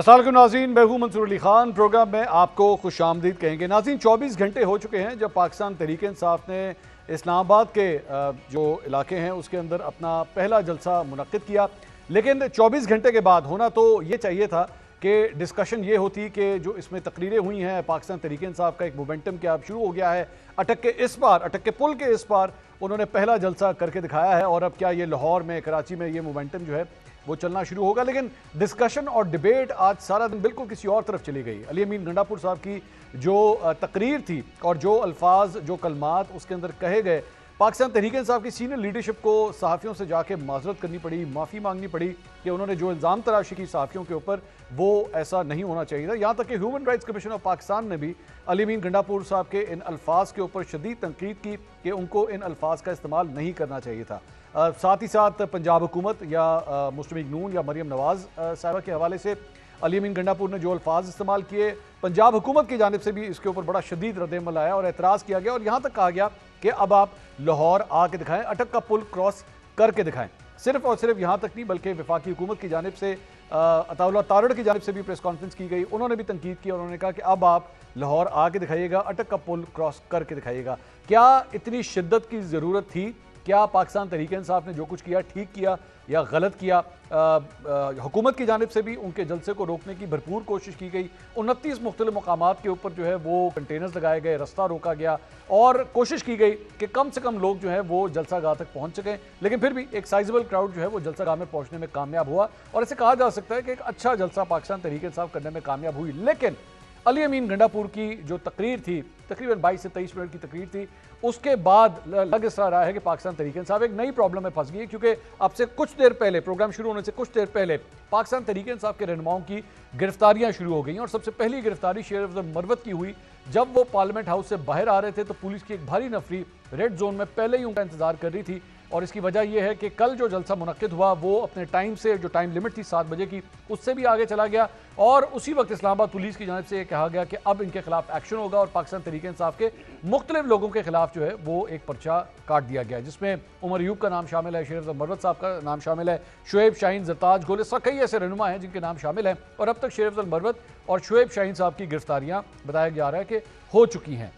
असल नाजीन मैं हूं मंसूर अली खान प्रोग्राम में आपको खुश आमदीद कहेंगे नाजीन चौबीस घंटे हो चुके हैं जब पाकिस्तान तहरीक इंसाफ ने इस्लामाबाद के जो इलाके हैं उसके अंदर अपना पहला जलसा मुनद किया लेकिन चौबीस घंटे के बाद होना तो ये चाहिए था कि डिस्कशन ये होती कि जो इसमें तकरीरें हुई हैं पाकिस्तान तरीक इंसाफ का एक मोमेंटम क्या अब शुरू हो गया है अटक के इस बार अटक के पुल के इस बार उन्होंने पहला जलसा करके दिखाया है और अब क्या ये लाहौर में कराची में ये मोमेंटम जो है वो चलना शुरू होगा लेकिन डिस्कशन और डिबेट आज सारा दिन बिल्कुल किसी और तरफ चली गई अली अमीन गंडापुर साहब की जो तकरीर थी और जो अल्फाज जो कलमात उसके अंदर कहे गए पाकिस्तान तहरीक साहब की सीनियर लीडरशिप को सहाफ़ियों से जाके माजरत करनी पड़ी माफ़ी मांगनी पड़ी कि उन्होंने जो इल्ज़ाम तराशी की सहाफ़ियों के ऊपर वो ऐसा नहीं होना चाहिए था यहाँ तक कि human rights commission of Pakistan ने भी अलीमीन गंडापुर साहब के इन अल्फाज के ऊपर शदीद तनकीद की कि उनको इन अल्फाज का इस्तेमाल नहीं करना चाहिए था साथ ही साथ पंजाब हुकूमत या मुस्लिम नून या मरियम नवाज साहबा के हवाले से अली गंडापुर ने जो अल्फाज इस्तेमाल किए पंजाब हुकूमत की जानब से भी इसके ऊपर बड़ा शदीद रद्दमल आया और एतराज़ किया गया और यहाँ तक कहा गया कि अब आप लाहौर आके दिखाएं अटक का पुल क्रॉस करके दिखाएं सिर्फ और सिर्फ यहाँ तक नहीं बल्कि वफाकी हुकूमत की जानब से अताउल्ला तारड़ की जानब से भी प्रेस कॉन्फ्रेंस की गई उन्होंने भी तनकीद की और उन्होंने कहा कि अब आप लाहौर आके दिखाइएगा अटक का पुल क्रॉस करके दिखाइएगा क्या इतनी शिद्दत की ज़रूरत थी क्या पाकिस्तान तरीके इंसाफ ने जो कुछ किया ठीक किया या गलत किया हुकूमत की जानब से भी उनके जलसे को रोकने की भरपूर कोशिश की गई उनतीस मुख्तल मकाम के ऊपर जो है वो कंटेनर्स लगाए गए रास्ता रोका गया और कोशिश की गई कि कम से कम लोग जो है वो जलसा गाह तक पहुँच सकें लेकिन फिर भी एक साइजेबल क्राउड जो है वो जलसा गाह में पहुँचने में कामयाब हुआ और ऐसे कहा जा सकता है कि एक अच्छा जलसा पाकिस्तान तरीके इंसाफ करने में कामयाब हुई लेकिन अली अमीन गंडापुर की जो तकरीर थी तकरीबन 22 से 23 मिनट की तकरीर थी उसके बाद लग इस रहा है कि पाकिस्तान तरीके इंसाफ एक नई प्रॉब्लम में फंस गई है क्योंकि अब से कुछ देर पहले प्रोग्राम शुरू होने से कुछ देर पहले पाकिस्तान तरीके इंसाफ के रहनुमाओं की गिरफ्तारियां शुरू हो गई और सबसे पहली गिरफ्तारी शेर अफजल मरवत की हुई जब वो पार्लियामेंट हाउस से बाहर आ रहे थे तो पुलिस की एक भारी नफरी रेड जोन में पहले ही उनका इंतजार कर रही थी और इसकी वजह यह है कि कल जो जलसा मुनद हुआ वो अपने टाइम से जो टाइम लिमिट थी सात बजे की उससे भी आगे चला गया और उसी वक्त इस्लामाबाद पुलिस की जानब से यह कहा गया कि अब इनके खिलाफ एक्शन होगा और पाकिस्तान तरीके इंसाफ के मुख्तलिफ लोगों के खिलाफ जो है वो एक पर्चा काट दिया गया जिसमें उमर यूब का नाम शामिल है शेर मरवत साहब का नाम शामिल है शुएब शाहीन जताज गोले सब कई ऐसे रहनुमा हैं जिनके नाम शामिल हैं और अब तक शेर मरवत और शुएब शाहीन साहब की गिरफ्तारियाँ बताया जा रहा है कि हो चुकी हैं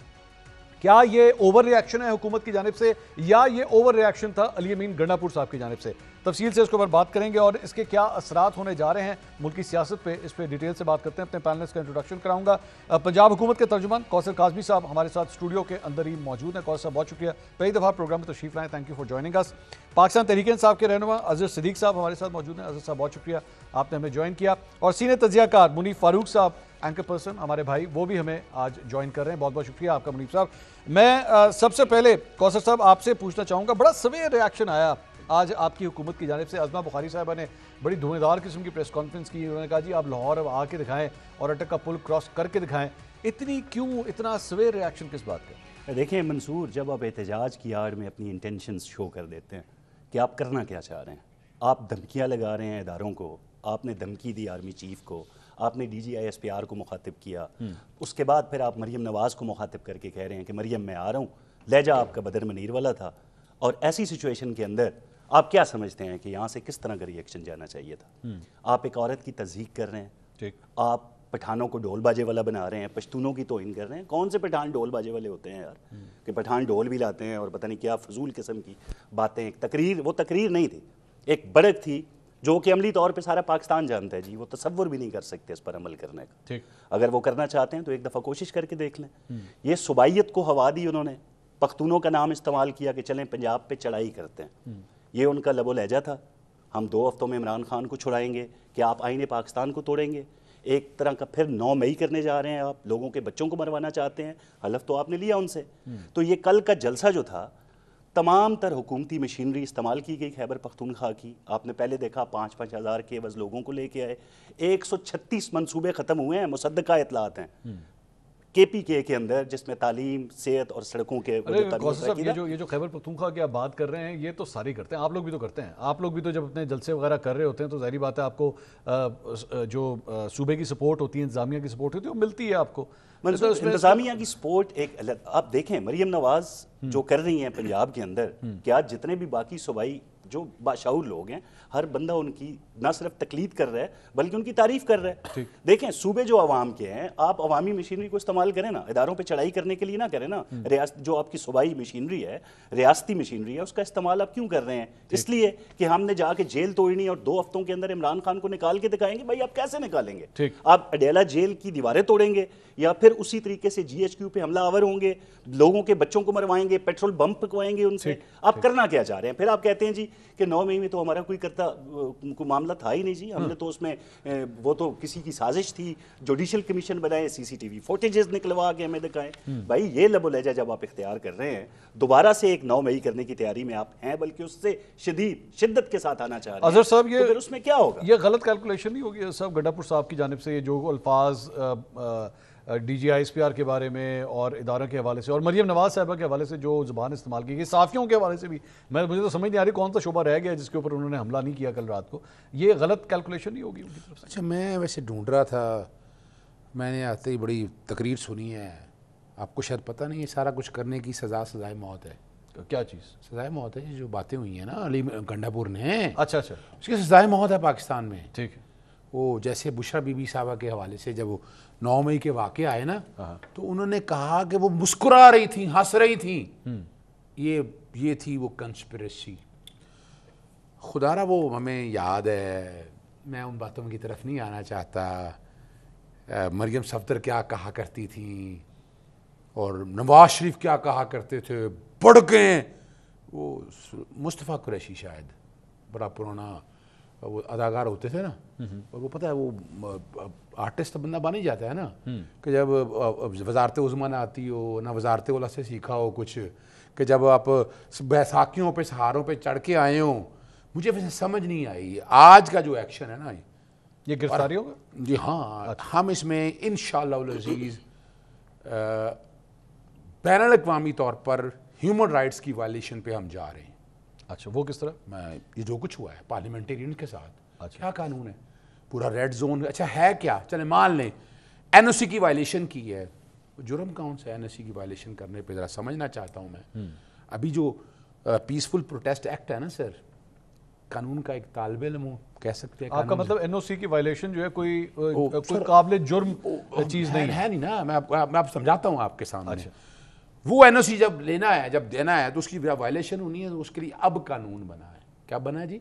क्या ये ओवर रिएक्शन है हुकूमत की जानब से या ये ओवर रिएक्शन था अली अमीन गंडापुर साहब की जानब से तफसील से इसके ऊपर बात करेंगे और इसके क्या असरात होने जा रहे हैं मुल्क की सियासत पर इस पर डिटेल से बात करते हैं अपने पैनलिस्ट का इंट्रोडक्शन कराऊंगा पंजाब हुकूमत के तर्जुमान कौसर काजमी साहब हमारे साथ स्टूडियो के अंदर ही मौजूद हैं कौसर साहब बहुत शुक्रिया पहली दफ़ा प्रोग्राम में तशरीफ लाएँ thank you for joining us Pakistan तरीकन साहब के रहनुमा अजहर सदीक साहब हमारे साथ मौजूद हैं अजहर साहब बहुत शुक्रिया आपने हमें ज्वाइन किया और सीनियर तजियाकार मुनी फारूक साहब एंकर पर्सन हमारे भाई वो भी हमें आज ज्वाइन कर रहे हैं बहुत बहुत शुक्रिया आपका मुनीब साहब मैं सबसे पहले कौशर साहब आपसे पूछना चाहूँगा बड़ा सवेर रिएक्शन आया आज आपकी हुकूमत की जानब से अजमा बुखारी साहबा ने बड़ी धुएंधार किस्म की प्रेस कॉन्फ्रेंस की उन्होंने कहा जी आप लाहौर अब आके दिखाएं और अटक का पुल क्रॉस करके दिखाएं इतनी क्यों इतना सवेर रिएक्शन किस बात का देखिए मंसूर जब आप एहतजाज की आड़ में अपनी इंटेंशन शो कर देते हैं कि आप करना क्या चाह रहे हैं आप धमकियाँ लगा रहे हैं इदारों को आपने धमकी दी आर्मी चीफ को आपने D G I S P R को मुखातिब किया हम्म। उसके बाद फिर आप मरीम नवाज़ को मुखातिब करके कह रहे हैं कि मरीम मैं आ रहा हूँ लहजा आपका बदर मनीर वाला था और ऐसी सिचुएशन के अंदर आप क्या समझते हैं कि यहाँ से किस तरह का रिएक्शन जाना चाहिए था हम्म। आप एक औरत की तस्दीक कर रहे हैं आप पठानों को ढोल बाजे वाला बना रहे हैं पश्तूनों की तोहिन कर रहे हैं कौन से पठान ढोल बाजे वाले होते हैं यार हम्म। कि पठान ढोल भी लाते हैं और पता नहीं क्या फजूल किस्म की बातें एक तकरीर वो तकरीर नहीं थी एक बड़क थी जो कि अमली तौर पर सारा पाकिस्तान जानता है जी वो तस्वुर भी नहीं कर सकते इस पर अमल करने का ठीक अगर वो करना चाहते हैं तो एक दफ़ा कोशिश करके देख लें हम्म। ये सुबाइत को हवा दी उन्होंने पख्तूनों का नाम इस्तेमाल किया कि चलें पंजाब पे चढ़ाई करते हैं हम्म। ये उनका लबो लहजा था हम दो हफ्तों में इमरान खान को छुड़ाएंगे कि आप आईने पाकिस्तान को तोड़ेंगे एक तरह का फिर नौ मई करने जा रहे हैं आप लोगों के बच्चों को मरवाना चाहते हैं हलफ तो आपने लिया उनसे हम्म। तो ये कल का जलसा जो था तमाम तर हुकूमती मशीनरी इस्तेमाल की गई खैबर पख्तूनख्वा की आपने पहले देखा पाँच पाँच हज़ार के वज लोगों को लेके आए एक सौ छत्तीस मनसूबे ख़त्म हुए हैं मुसदा इतलात हैं हम्म। के पी के अंदर जिसमें तालीम सेहत और सड़कों के ये जो ये जो खैबर पखतूखा की आप बात कर रहे हैं ये तो सारे करते हैं आप लोग भी तो करते हैं आप लोग भी तो जब अपने जलसे वगैरह कर रहे होते हैं तो जहरी बात है आपको जो सूबे की सपोर्ट होती है इंतजामिया की सपोर्ट होती है वो मिलती है आपको तो इंतजामिया की सपोर्ट एक अलग आप देखें मरीम नवाज हम्म। जो कर रही हैं पंजाब के अंदर हम्म। क्या जितने भी बाकी सूबाई जो बाशाऊर लोग हैं हर बंदा उनकी ना सिर्फ तकलीद कर रहा है बल्कि उनकी तारीफ कर रहा है देखें सूबे जो आवाम के हैं आप अवामी मशीनरी को इस्तेमाल करें ना इधारों पर चढ़ाई करने के लिए ना करें ना हम्म। रियासत जो आपकी सूबाई मशीनरी है रियासती मशीनरी है उसका इस्तेमाल आप क्यों कर रहे हैं इसलिए कि हमने जाके जेल तोड़नी और दो हफ्तों के अंदर इमरान खान को निकाल के दिखाएंगे भाई आप कैसे निकालेंगे आप अडेला जेल की दीवारें तोड़ेंगे या फिर उसी तरीके से जीएचक्यू पे हमला आवर होंगे लोगों के बच्चों को मरवाएंगे पेट्रोल बम पकवाएंगे उनसे आप करना क्या चाह रहे हैं फिर आप कहते हैं जी कि नौ मई में तो हमारा कोई करता था को मामला था ही नहीं जी हमने हाँ। तो उसमें वो तो किसी की साजिश थी जुडिशल कमीशन बनाए सीसीटीवी फुटेजेस निकलवा के हमें दिखाए हम्म। भाई ये लबो लहजा जब आप इख्तियार कर रहे हैं दोबारा से एक नौ मई करने की तैयारी में आप हैं बल्कि उससे शदीद शिद्दत के साथ आना चाह रहे हैं साहब ये तो उसमें क्या होगा ये गलत कैलकुलेशन नहीं होगी साहब गड्ढापुर साहब की जानब से ये जो अल्फाज D G I S P R के बारे में और इदारों के हवाले से और मरीम नवाज साहबा के हवाले से जो ज़ुबान इस्तेमाल की गई साफ़ियों के हवाले से भी मैं मुझे तो समझ नहीं आ रही कौन सा शोबा रह गया जिसके ऊपर उन्होंने हमला नहीं किया कल रात को ये गलत कैलकुलेशन ही होगी उनकी तरफ अच्छा मैं वैसे ढूंढ रहा था मैंने आते ही बड़ी तकरीर सुनी है आपको शायद पता नहीं है सारा कुछ करने की सज़ा सज़ाए मौत है क्या चीज़ सजाए मौत है जो बातें हुई हैं ना अली गंडापुर ने अच्छा अच्छा उसकी सजाए मौत है पाकिस्तान में ठीक है वो जैसे बुशरा बीबी साहबा के हवाले से जब नौ मई के वाक्य आए ना हाँ। तो उन्होंने कहा कि वो मुस्कुरा रही थी हंस रही थी हम्म। ये ये थी वो कंस्परेसी खुदारा वो हमें याद है मैं उन बातों की तरफ नहीं आना चाहता मरियम सफदर क्या कहा करती थी और नवाज शरीफ क्या कहा करते थे बढ़ गए वो मुस्तफ़ा कुरैशी शायद बड़ा पुराना वो अदाकार होते थे ना हम्म। और वो पता है वो आर्टिस्ट तो बंदा बन ही जाता है ना हम्म। कि जब वजारत उजमा आती हो ना वजारत वाला से सीखा हो कुछ कि जब आप बैसाखियों पे सहारों पे चढ़ के आए हो मुझे वैसे समझ नहीं आई आज का जो एक्शन है ना ये गिरफ्तारी होगा जी हाँ अच्छा। हम इसमें इन शजीज़ बैन अवी तौर पर ह्यूमन राइट्स की वायलेशन पे हम जा रहे हैं अच्छा वो किस तरह मैं ये जो कुछ हुआ है पार्लियामेंटेरियन के साथ अच्छा। क्या कानून है पूरा रेड जोन अच्छा है क्या चले मान लें एन की वायलेशन की है जुर्म कौन सा एन की वायलेशन करने पर ज़रा समझना चाहता हूँ मैं हम्म। अभी जो पीसफुल प्रोटेस्ट एक्ट है ना सर कानून का एक तालब इलम कह सकते हैं आपका मतलब एनओसी की वायलेशन जो है कोई ओ, कोई काबिल जुर्म चीज़ नहीं है नहीं ना मैं आप, मैं आप समझाता हूँ आपके सामने अच्छा। वो एनओसी जब लेना है जब देना है तो उसकी वायलेशन होनी है तो उसके लिए अब कानून बना है क्या बना है जी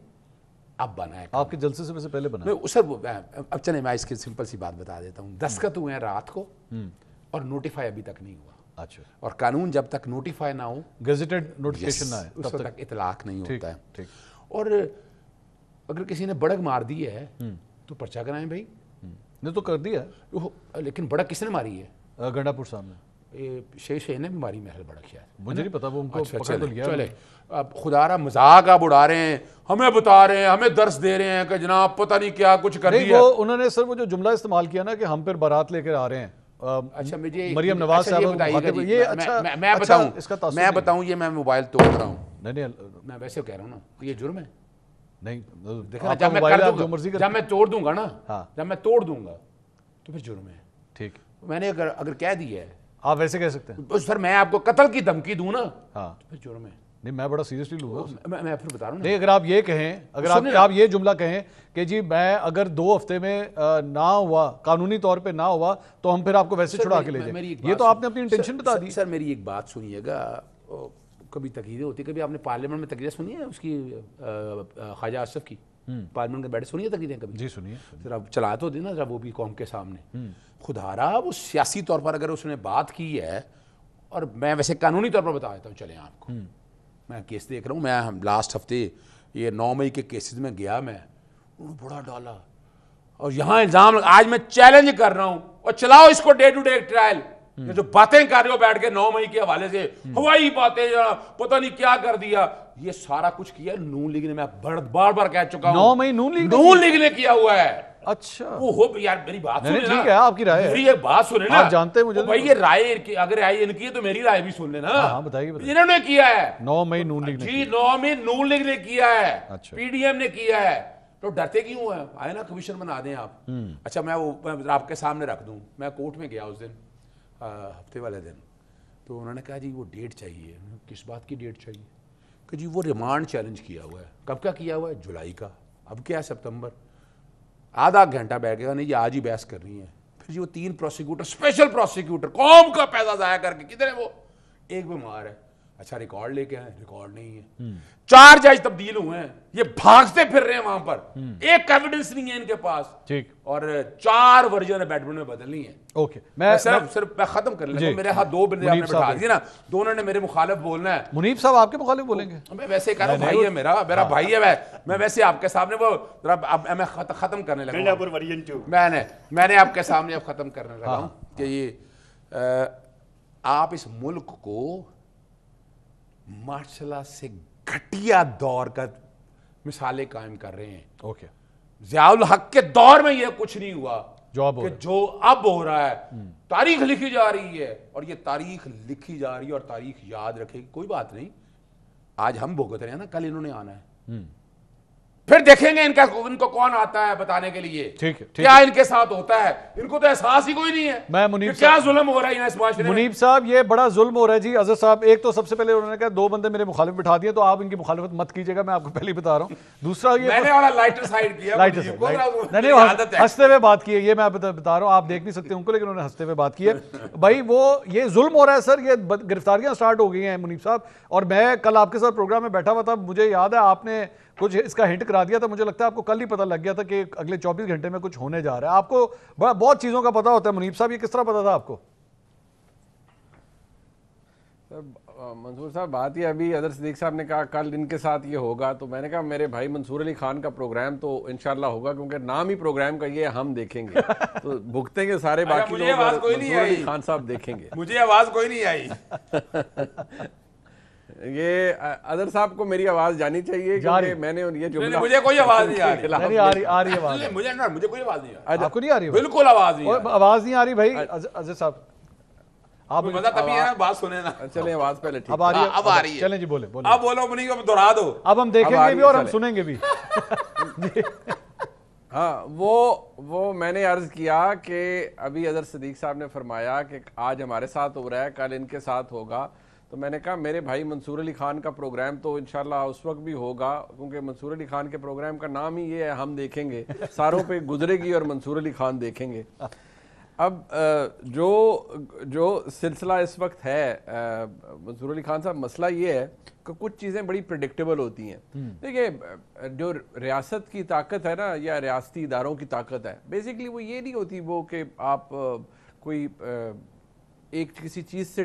अब बनाए आपके जलसे से पहले बना मैं सर वो अब चले मैं इसकी सिंपल सी बात बता देता हूँ दस्खत हुए हैं रात को हम्म। और नोटिफाई अभी तक नहीं हुआ अच्छा और कानून जब तक नोटिफाई ना हो गजेटेड नोटिफिकेशन ना आए उस तक इतलाक नहीं होता है और अगर किसी ने बड़क मार दी है हम्म। तो पर्चा कराएं भाई हम्म। ने तो कर दिया लेकिन बड़क किसने मारी है गंडापुर साहब ने शे शे ने हमारी महल भड़क गया मुझे नहीं पता वो उनको अच्छा, पकड़ तो चले, चले अब खुदारा मजाक आप उड़ा रहे हैं हमें बता रहे हैं हमें दर्श दे रहे हैं कि जनाब पता नहीं क्या कुछ कर नहीं, वो उन्होंने सर वो जो जुमला इस्तेमाल किया ना कि हम फिर बारात लेकर आ रहे हैं अच्छा मुझे मरियम अच्छा, नवाज साहब ये मैं अच्छा- अच्छा बताऊँ इसका मैं बताऊँ ये मैं मोबाइल तोड़ रहा हूँ नहीं नहीं मैं वैसे कह रहा हूँ ना ये जुर्म है नहीं तो देखा जब मैं कर दूंगा मर्जी जब मैं तोड़ दूंगा ना हाँ जब मैं तोड़ दूंगा तो फिर जुर्म है ठीक मैंने अगर अगर कह दिया है आप वैसे कह सकते हैं तो सर मैं आपको कत्ल की धमकी दू ना हाँ तो जुर्म है नहीं मैं बड़ा सीरियसली लूंगा मैं, मैं फिर बता रहा हूँ नहीं अगर आप ये कहें अगर आप आप ये जुमला कहें कि जी मैं अगर दो हफ्ते में ना हुआ कानूनी तौर पे ना हुआ तो हम फिर आपको वैसे छुड़ा के ले जाए ये तो आपने अपनी इंटेंशन बता दी सर मेरी एक बात सुनिएगा कभी तकरीरें होती कभी आपने पार्लियामेंट में तकरीरें सुनी है उसकी ख्वाजा आसफ की हम्म। पार्लियामेंट में बैठे सुनिए तकरीरें कभी जी सुनिए सर आप चला तो ना जरा वो भी कौम के सामने हम्म। खुदारा वो सियासी तौर पर अगर उसने बात की है और मैं वैसे कानूनी तौर पर बता देता हूँ चले आपको हम्म। मैं केस देख रहा हूँ मैं हम लास्ट हफ्ते ये नौ मई के केसेस में गया मैं उन्होंने बड़ा डाला और यहाँ इल्ज़ाम आज मैं चैलेंज कर रहा हूँ और चलाओ इसको डे टू डे ट्रायल जो बातें कर रहे हो बैठ के नौ मई के हवाले से हम्म। हवाई बातें पता नहीं क्या कर दिया ये सारा कुछ किया नून लीग ने मैं बार बार कह चुका हूँ नौ मई नून लीग नून लीग ने किया हुआ है अच्छा वो हो यार मेरी बात सुन ठीक है आपकी राय मेरी एक बात जानते मुझे भाई तो। ये राय अगर राय इनकी है तो मेरी राय भी सुन लेना हाँ, हाँ, बताइए इन्होंने किया है नौ मई नून लीग जी नौ मई नून लीग ने किया है पीडीएम अच्छा। ने किया है तो डरते क्यों है आए ना कमीशन बना दें आप हम्म। अच्छा मैं वो आपके सामने रख दूं मैं कोर्ट में गया उस दिन हफ्ते वाले दिन तो उन्होंने कहा जी वो डेट चाहिए किस बात की डेट चाहिए कि जी वो रिमांड चैलेंज किया हुआ है कब का किया हुआ है जुलाई का अब क्या है सितंबर आधा घंटा बैठ गया नहीं जी आज ही बहस करनी है फिर जी वो तीन प्रोसिक्यूटर स्पेशल प्रोसिक्यूटर कौम का पैसा ज़ाया करके किधर है वो एक बीमार है अच्छा रिकॉर्ड लेके आए रिकॉर्ड नहीं है हम्म। चार जज तब्दील हुए हैं ये भागते फिर रहे हैं वहां पर हम्म। एक एविडेंस नहीं है इनके पास ठीक और चार वर्जन बैडमिंटन में बदलनी है ओके मैं, सिर्फ सिर्फ मैं खत्म कर लगा मेरे हाथ दो बंदे आपने बैठा दिए ना दोनों ने मेरे मुखालिफ बोलना है मुनीब साहब आपके मुखालिफ बोलेंगे तो मैं वैसे कह रहा हूँ भाई है मेरा मेरा हाँ। भाई है मैं वैसे आपके सामने वो अब मैं खत्म करने लगा मैंने मैंने आपके सामने अब खत्म करने लगा हाँ। हूँ कि ये आप इस मुल्क को मार्शल से घटिया दौर का मिसालें कायम कर रहे हैं ओके जयाउल हक के दौर में यह कुछ नहीं हुआ जॉब कि जो अब हो रहा है हम्म। तारीख लिखी जा रही है और ये तारीख लिखी जा रही है और तारीख याद रखेगी कोई बात नहीं आज हम भुगत रहे हैं ना कल इन्होंने आना है हम्म। फिर देखेंगे इनका इनको कौन आता है बताने के लिए ठीक है क्या इनके साथ होता है इनको तो एहसास ही कोई नहीं है मैं मुनीब क्या जुल्म हो रहा है इस माशरे मुनीब साहब ये बड़ा जुल्म हो रहा है जी अजहर साहब एक तो सबसे पहले उन्होंने कहा दो बंदे मेरे मुखालिफ बिठा दिए तो आप इनकी मुखालिफत मत कीजिएगा मैं आपको पहले बता रहा हूँ दूसरा ये लाइटर साइड किया हंसते हुए बात की है ये मैं बता रहा हूँ आप देख नहीं सकते उनको लेकिन उन्होंने हंसते हुए बात की है भाई वो ये जुल्म हो रहा है सर ये गिरफ्तारियां स्टार्ट हो गई हैं मुनीब साहब और मैं कल आपके साथ प्रोग्राम में बैठा हुआ था मुझे याद है आपने कुछ इसका हिंट करा दिया था मुझे लगता है आपको कल ही पता लग गया था कि अगले 24 घंटे में कुछ होने जा रहा है आपको बहुत चीज़ों का पता होता है मुनीब साहब ये किस तरह पता था आपको मंसूर साहब बात ये अभी अदर सदीक साहब ने कहा कल इनके साथ ये होगा तो मैंने कहा मेरे भाई मंसूर अली खान का प्रोग्राम तो इनशाला होगा क्योंकि नाम ही प्रोग्राम का ये हम देखेंगे तो भुगतेंगे सारे बाकी लोग मंसूर अली खान साहब देखेंगे मुझे आवाज़ कोई नहीं आई ये अदर साहब को मेरी आवाज जानी चाहिए क्योंकि मैंने ये जुमला मुझे कोई आवाज नहीं आ रही नहीं आ रही आ रही आवाज मुझे ना मुझे कोई आवाज नहीं आ रही आपको नहीं आ रही बिल्कुल आवाज नहीं आवाज नहीं आ रही भाई अजय साहब आप मजा मतलब कभी है बात सुने ना चलें आवाज पहले ठीक अब आ रही हाँ, अब आ रही है चलें जी बोले बोले अब बोलो मुनी को दोहरा दो अब हम देखेंगे भी और हम सुनेंगे भी हाँ वो वो मैंने अर्ज किया कि अभी अदर सदीक साहब ने फरमाया कि आज हमारे साथ हो रहा है कल इनके साथ होगा तो मैंने कहा मेरे भाई मंसूर अली ख़ान का प्रोग्राम तो इन उस वक्त भी होगा क्योंकि मंसूर अली ख़ान के प्रोग्राम का नाम ही ये है हम देखेंगे सारों पे गुजरेगी और मंसूर अली ख़ान देखेंगे अब जो जो सिलसिला इस वक्त है मंसूर अली ख़ान साहब मसला ये है कि कुछ चीज़ें बड़ी प्रडिक्टेबल होती हैं हम्म। देखिए जो रियासत की ताकत है ना या रियाती इदारों की ताकत है बेसिकली वो ये नहीं होती वो कि आप कोई एक किसी चीज़ से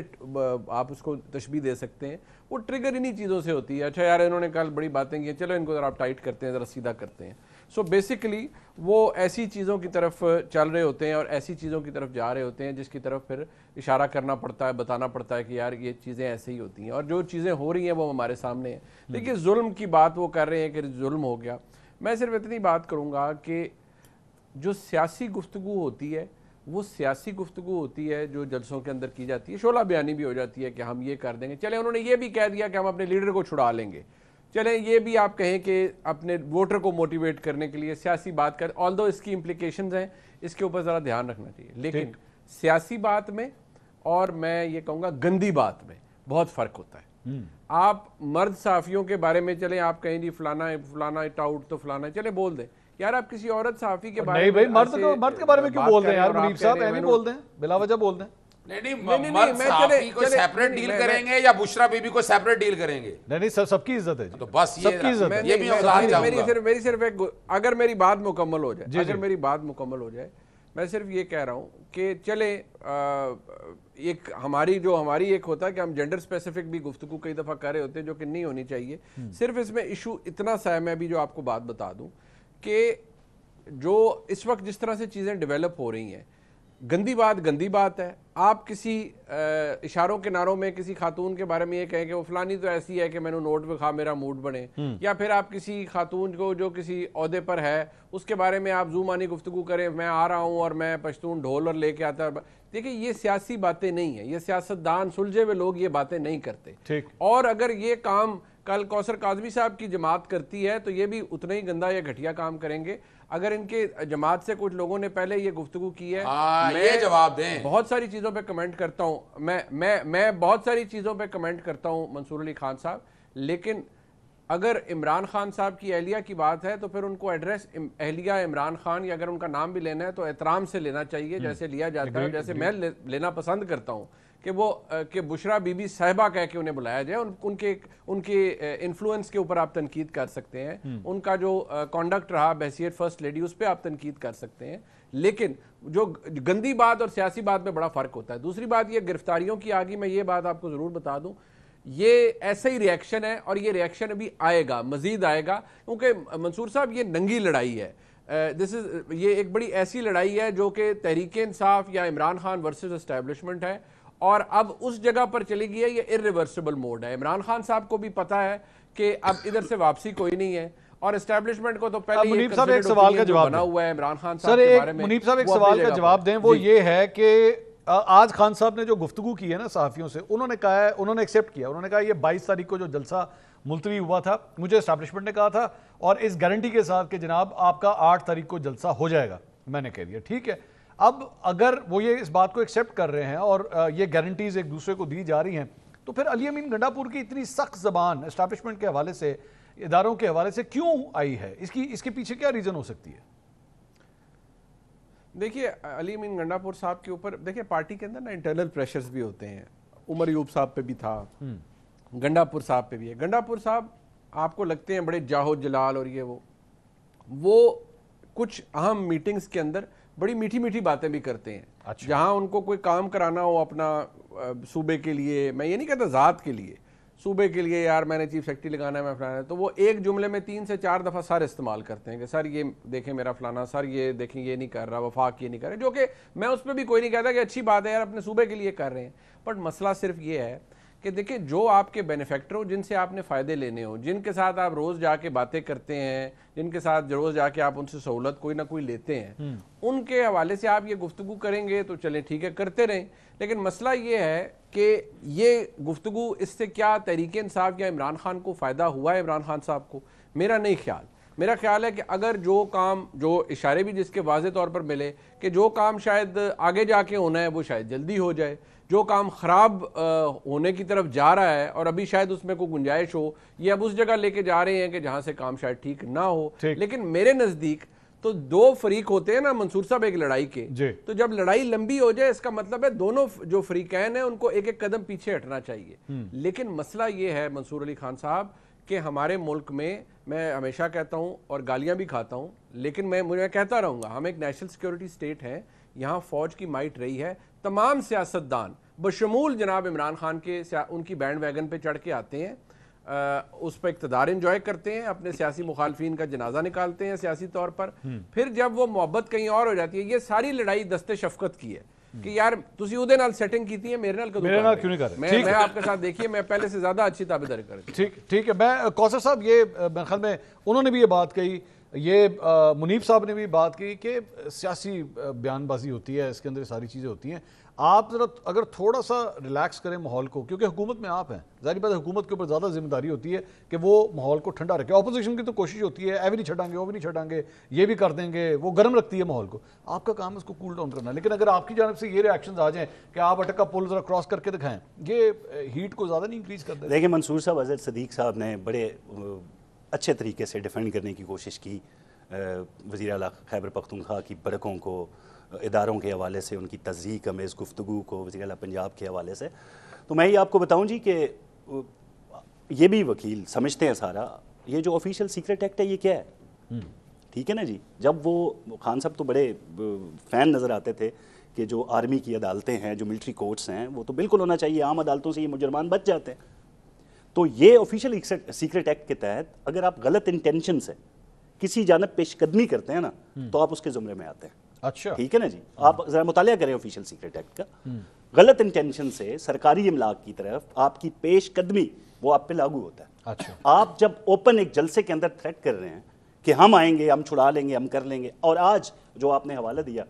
आप उसको तशबी दे सकते हैं वो ट्रिगर इन्हीं चीज़ों से होती है अच्छा यार इन्होंने कल बड़ी बातें की चलो इनको ज़रा आप टाइट करते हैं ज़रा सीधा करते हैं सो so बेसिकली वो ऐसी चीज़ों की तरफ चल रहे होते हैं और ऐसी चीज़ों की तरफ जा रहे होते हैं जिसकी तरफ फिर इशारा करना पड़ता है बताना पड़ता है कि यार ये चीज़ें ऐसे ही होती हैं और जो चीज़ें हो रही हैं वो हमारे सामने हैं हम्म। देखिए जुल्म की बात वो कर रहे हैं कि जुल्म हो गया मैं सिर्फ इतनी बात करूँगा कि जो सियासी गुफ्तु होती है वो सियासी गुफ्तु होती है जो जलसों के अंदर की जाती है शोला बयानी भी हो जाती है कि हम ये कर देंगे चले उन्होंने ये भी कह दिया कि हम अपने लीडर को छुड़ा लेंगे चले ये भी आप कहें कि अपने वोटर को मोटिवेट करने के लिए सियासी बात कर ऑल इसकी इम्प्लीकेशन हैं इसके ऊपर ज़रा ध्यान रखना चाहिए लेकिन सियासी बात में और मैं ये कहूँगा गंदी बात में बहुत फ़र्क होता है हम्म। आप मर्द साफियों के बारे में चले आप कहें जी फलाना फलाना टाउट तो फलाना चले बोल दें यार आप किसी औरत साफी के बारे नहीं भाई मर्द को मर्द के बारे में क्यों बोल रहे हैं यार मुनीब साहब ऐसे बोल दें बिला वजह बोल दें नहीं नहीं, नहीं, नहीं मैं चले, को सेपरेट डील करेंगे या बुशरा बीबी को सेपरेट डील करेंगे नहीं नहीं सर सबकी इज्जत है तो बस ये सबकी इज्जत ये भी मेरी सिर्फ मेरी सिर्फ एक अगर मेरी बात मुकम्मल हो जाए अगर मेरी बात मुकम्मल हो जाए मैं सिर्फ ये कह रहा हूँ कि चले एक हमारी जो हमारी एक होता है कि हम जेंडर स्पेसिफिक भी गुफ्तु कई दफ़ा कर रहे होते हैं जो कि नहीं होनी चाहिए हम्म। सिर्फ इसमें इशू इतना सा है मैं भी जो आपको बात बता दूँ कि जो इस वक्त जिस तरह से चीज़ें डेवलप हो रही हैं गंदी बात गंदी बात है आप किसी इशारों के नारों में किसी खातून के बारे में ये कहें कि वो फलानी तो ऐसी है कि मैंने नोट में खा मेरा मूड बने हम्म। या फिर आप किसी खातून को जो किसी अहदे पर है उसके बारे में आप जूम आनी गुफ्तु करें मैं आ रहा हूँ और मैं पश्तून ढोल और लेके आता देखिए ये सियासी बातें नहीं है ये सियासतदान सुलझे हुए लोग ये बातें नहीं करते और अगर ये काम कल कौसर काजमी साहब की जमात करती है तो ये भी उतना ही गंदा या घटिया काम करेंगे अगर इनके जमात से कुछ लोगों ने पहले ये गुफ्तु की है आ, हाँ, मैं जवाब दें बहुत सारी चीज़ों पे कमेंट करता हूँ मैं मैं मैं बहुत सारी चीज़ों पे कमेंट करता हूँ मंसूर अली खान साहब लेकिन अगर इमरान खान साहब की अहलिया की बात है तो फिर उनको एड्रेस अहलिया इमरान खान या अगर उनका नाम भी लेना है तो एहतराम से लेना चाहिए हम्म। जैसे लिया जाता है जैसे मैं लेना पसंद करता हूँ कि वो कि बुशरा बीबी साहबा कह के उन्हें बुलाया जाए उन, उनके उनके इन्फ्लुएंस के ऊपर आप तनकीद कर सकते हैं हम्म। उनका जो कॉन्डक्ट रहा बहसीत फर्स्ट लेडी उस पर आप तनकीद कर सकते हैं लेकिन जो गंदी बात और सियासी बात में बड़ा फ़र्क होता है दूसरी बात यह गिरफ्तारियों की आगे मैं ये बात आपको ज़रूर बता दूँ ये ऐसा ही रिएक्शन है और ये रिएक्शन अभी आएगा मज़ीद आएगा क्योंकि मंसूर साहब ये नंगी लड़ाई है दिस इज़ ये एक बड़ी ऐसी लड़ाई है जो कि तहरीक इंसाफ या इमरान खान वर्सेज़ इस्टेबलिशमेंट है और अब उस जगह पर चली गई है ये इरिवर्सिबल मोड है इमरान खान साहब को भी पता है कि अब इधर से वापसी कोई नहीं है और एस्टेब्लिशमेंट को तो पहले मुनीब साहब एक सवाल का जवाब बना हुआ है इमरान खान साहब के बारे में मुनीब साहब एक सवाल का जवाब दें वो ये है कि आज खान साहब ने जो गुफ्तु की है ना सहाफ़ियों से उन्होंने कहा है उन्होंने एक्सेप्ट किया उन्होंने कहा ये 22 तारीख को जो जलसा मुलतवी हुआ था मुझे इस्टेब्लिशमेंट ने कहा था और इस गारंटी के साथ कि जनाब आपका आठ तारीख को जलसा हो जाएगा मैंने कह दिया ठीक है अब अगर वो ये इस बात को एक्सेप्ट कर रहे हैं और ये गारंटीज़ एक दूसरे को दी जा रही हैं तो फिर अली अमीन गंडापुर की इतनी सख्त जबान इस्टाब्लिशमेंट के हवाले से इदारों के हवाले से क्यों आई है इसकी इसके पीछे क्या रीज़न हो सकती है देखिए अली अमीन गंडापुर साहब के ऊपर देखिए पार्टी के अंदर ना इंटरनल प्रेशर्स भी होते हैं उमर यूब साहब पे भी था हम्म। गंडापुर साहब पे भी है गंडापुर साहब आपको लगते हैं बड़े जाहो जलाल और ये वो वो कुछ अहम मीटिंग्स के अंदर बड़ी मीठी मीठी बातें भी करते हैं अच्छा। जहाँ उनको कोई काम कराना हो अपना सूबे के लिए मैं ये नहीं कहता ज़ात के लिए सूबे के लिए यार मैंने चीफ सेक्रेटरी लगाना है मैं फलाना है तो वो एक जुमले में तीन से चार दफ़ा सर इस्तेमाल करते हैं कि सर ये देखें मेरा फलाना सर ये देखें ये नहीं कर रहा वफाक ये नहीं कर रहा जो कि मैं उस पर भी कोई नहीं कहता कि अच्छी बात है यार अपने सूबे के लिए कर रहे हैं बट मसला सिर्फ ये है कि देखिए जो आपके बेनिफेक्टर हो जिनसे आपने फ़ायदे लेने हो जिनके साथ आप रोज़ जाके बातें करते हैं जिनके साथ रोज़ जाके आप उनसे सहूलत कोई ना कोई लेते हैं हम्म। उनके हवाले से आप ये गुफ्तु करेंगे तो चलें ठीक है करते रहें लेकिन मसला ये है कि ये गुफ्तु इससे क्या तरीके इंसाफ या इमरान खान को फ़ायदा हुआ है इमरान खान साहब को मेरा नहीं ख्याल मेरा ख्याल है कि अगर जो काम जो इशारे भी जिसके वाज तौर पर मिले कि जो काम शायद आगे जाके होना है वो शायद जल्दी हो जाए जो काम ख़राब होने की तरफ जा रहा है और अभी शायद उसमें कोई गुंजाइश हो ये अब उस जगह लेके जा रहे हैं कि जहाँ से काम शायद ठीक ना हो लेकिन मेरे नज़दीक तो दो फरीक होते हैं ना मंसूर साहब एक लड़ाई के तो जब लड़ाई लंबी हो जाए इसका मतलब है दोनों जो फरीकैन है उनको एक एक कदम पीछे हटना चाहिए हम्म। लेकिन मसला ये है मंसूर अली खान साहब कि हमारे मुल्क में मैं हमेशा कहता हूँ और गालियां भी खाता हूँ लेकिन मैं मुझे कहता रहूंगा हम एक नेशनल सिक्योरिटी स्टेट है यहाँ फौज की माइट रही है तमाम सियासतदान बशमूल जनाब इमरान खान के उनकी बैंड वैगन पर चढ़ के आते हैं आ, उस पर इकतदार इंजॉय करते हैं अपने सियासी मुखालफी का जनाजा निकालते हैं सियासी तौर पर हम्म। फिर जब वो मोहब्बत कहीं और हो जाती है ये सारी लड़ाई दस्ते शफकत की है हम्म। कि यार ਤੁਸੀਂ ਉਹਦੇ ਨਾਲ ਸੈਟਿੰਗ ਕੀਤੀ है मेरे नाल ਕਦੋਂ मेरे नाल क्यों नहीं कर रहे मैं मैं आपके साथ देखिए मैं पहले से ज्यादा अच्छी ताबेदारी कर ठीक ठीक है मैं कौसर साहब ये मेरे ख्याल में उन्होंने भी ये बात कही ये आ, मुनीब साहब ने भी बात की कि सियासी बयानबाजी होती है इसके अंदर सारी चीज़ें होती हैं आप ज़रा अगर थोड़ा सा रिलैक्स करें माहौल को क्योंकि हुकूमत में आप हैं जाहिर बात हुकूमत के ऊपर ज़्यादा जिम्मेदारी होती है कि वो माहौल को ठंडा रखे अपोजिशन की तो कोशिश होती है ए भी नहीं छटाएंगे वो भी नहीं छटाएंगे ये भी कर देंगे वो गर्म रखती है माहौल को आपका काम इसको कूल डाउन करना लेकिन अगर आपकी जानब से ये रिएक्शन आ जाएँ कि आप अटक का पुल ज़रा क्रॉस करके दिखाएं ये हीट को ज़्यादा नहीं इंक्रीज कर दें देखिए मंसूर साहब अजहर सदीक साहब ने बड़े अच्छे तरीके से डिफेंड करने की कोशिश की वज़ी अला खैबर पख्तूनख्वा की बरकों को इदारों के हवाले से उनकी तजहीक अमेज़ गुफ्तु को वज़ी अल पंजाब के हवाले से तो मैं ये आपको बताऊँ जी कि ये भी वकील समझते हैं सारा ये जो ऑफिशियल सीक्रेट एक्ट है ये क्या है हम्म। ठीक है ना जी जब वो खान साहब तो बड़े फ़ैन नज़र आते थे कि जो आर्मी की अदालतें हैं जो मिलिट्री कोर्ट्स हैं वो तो बिल्कुल होना चाहिए आम अदालतों से ये मुजरमान बच जाते हैं तो ये ऑफिशियल सीक्रेट एक्ट के तहत अगर आप गलत इंटेंशन से किसी जानब पेशकदमी करते हैं ना हम्म। तो आप उसके जुमरे में आते हैं अच्छा ठीक है ना जी आप हम्म। जरा मुताल करें ऑफिशियल सीक्रेट एक्ट का हम्म। गलत इंटेंशन से सरकारी इमलाक की तरफ आपकी पेशकदमी वो आप पे लागू होता है अच्छा आप जब ओपन एक जलसे के अंदर थ्रेट कर रहे हैं कि हम आएंगे हम छुड़ा लेंगे हम कर लेंगे और आज जो आपने हवाला दिया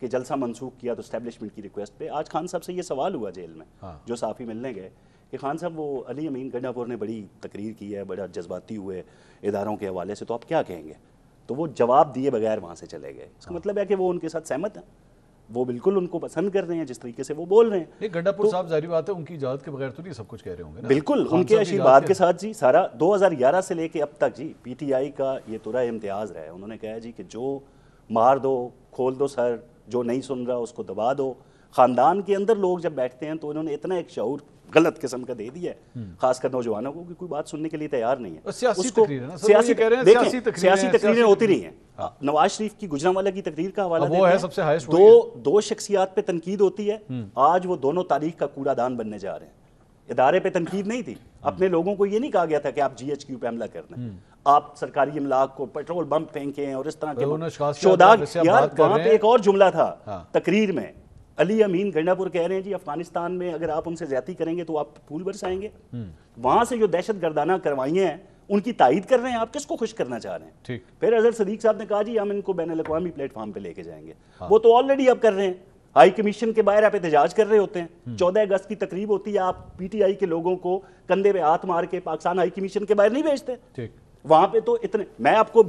कि जलसा मनसूख किया तो स्टैब्लिशमेंट की रिक्वेस्ट पे आज खान साहब से ये सवाल हुआ जेल में हाँ। जो साफ़ी मिलने गए कि खान साहब वो अली अमीन गंडापुर ने बड़ी तकरीर की है बड़ा जज्बाती हुए इदारों के हवाले से तो आप क्या कहेंगे तो वो जवाब दिए बगैर वहाँ से चले गए इसका हाँ। मतलब है कि वो उनके साथ सहमत हैं वो बिल्कुल उनको पसंद कर रहे हैं जिस तरीके से वो बोल रहे हैं गंडापुर तो, साहब जारी बात है उनकी इजाजत के बगैर तो नहीं सब कुछ कह रहे होंगे ना बिल्कुल उनके आशीर्वाद के साथ जी सारा 2011 से लेके अब तक जी पीटीआई का ये तुरा इम्तियाज रहा है उन्होंने कहा जी कि जो मार दो खोल दो सर जो नहीं सुन रहा उसको दबा दो खानदान के अंदर लोग जब बैठते हैं तो उन्होंने इतना एक शौर गलत किस्म का दे दिया है खासकर नौजवानों को कि कोई बात सुनने के लिए तैयार नहीं है उसको सियासी देखें सियासी तकरीरें होती नहीं है हाँ। नवाज शरीफ की गुजरावाला की तकरीर का हवाला वो है सबसे हाईएस्ट दो दो शख्सियात पे तनकीद होती है हम्म। आज वो दोनों तारीख का कूड़ादान बनने जा रहे हैं इदारे पे तनकीद नहीं थी हम्म। अपने लोगों को ये नहीं कहा गया था कि आप जी एच क्यू पे हमला करना हम्म। आप सरकारी अमलाक को पेट्रोल बम फेंके हैं और इस तरह के शोदाग तो यार वहां पे एक और जुमला था हाँ। तकरीर में अली अमीन गंडापुर कह रहे हैं जी अफगानिस्तान में अगर आप उनसे ज्यादा करेंगे तो आप फूल बरसाएंगे हम्म। वहां से जो दहशत गर्दाना करवाई हैं उनकी तायद कर रहे हैं आप किसको खुश करना चाह रहे हैं ठीक फिर अजहर सदीक साहब ने कहा जी हम इनको बैन अवी प्लेटफॉर्म पे लेके जाएंगे हाँ। वो तो ऑलरेडी आप कर रहे हैं हाई कमीशन के बाहर आप एहतजाज कर रहे होते हैं हम्म। चौदह अगस्त की तकरीब होती है आप पीटीआई के लोगों को कंधे पे हाथ मार के पाकिस्तान हाई कमीशन के बाहर नहीं भेजते वहां पे तो इतने मैं आपको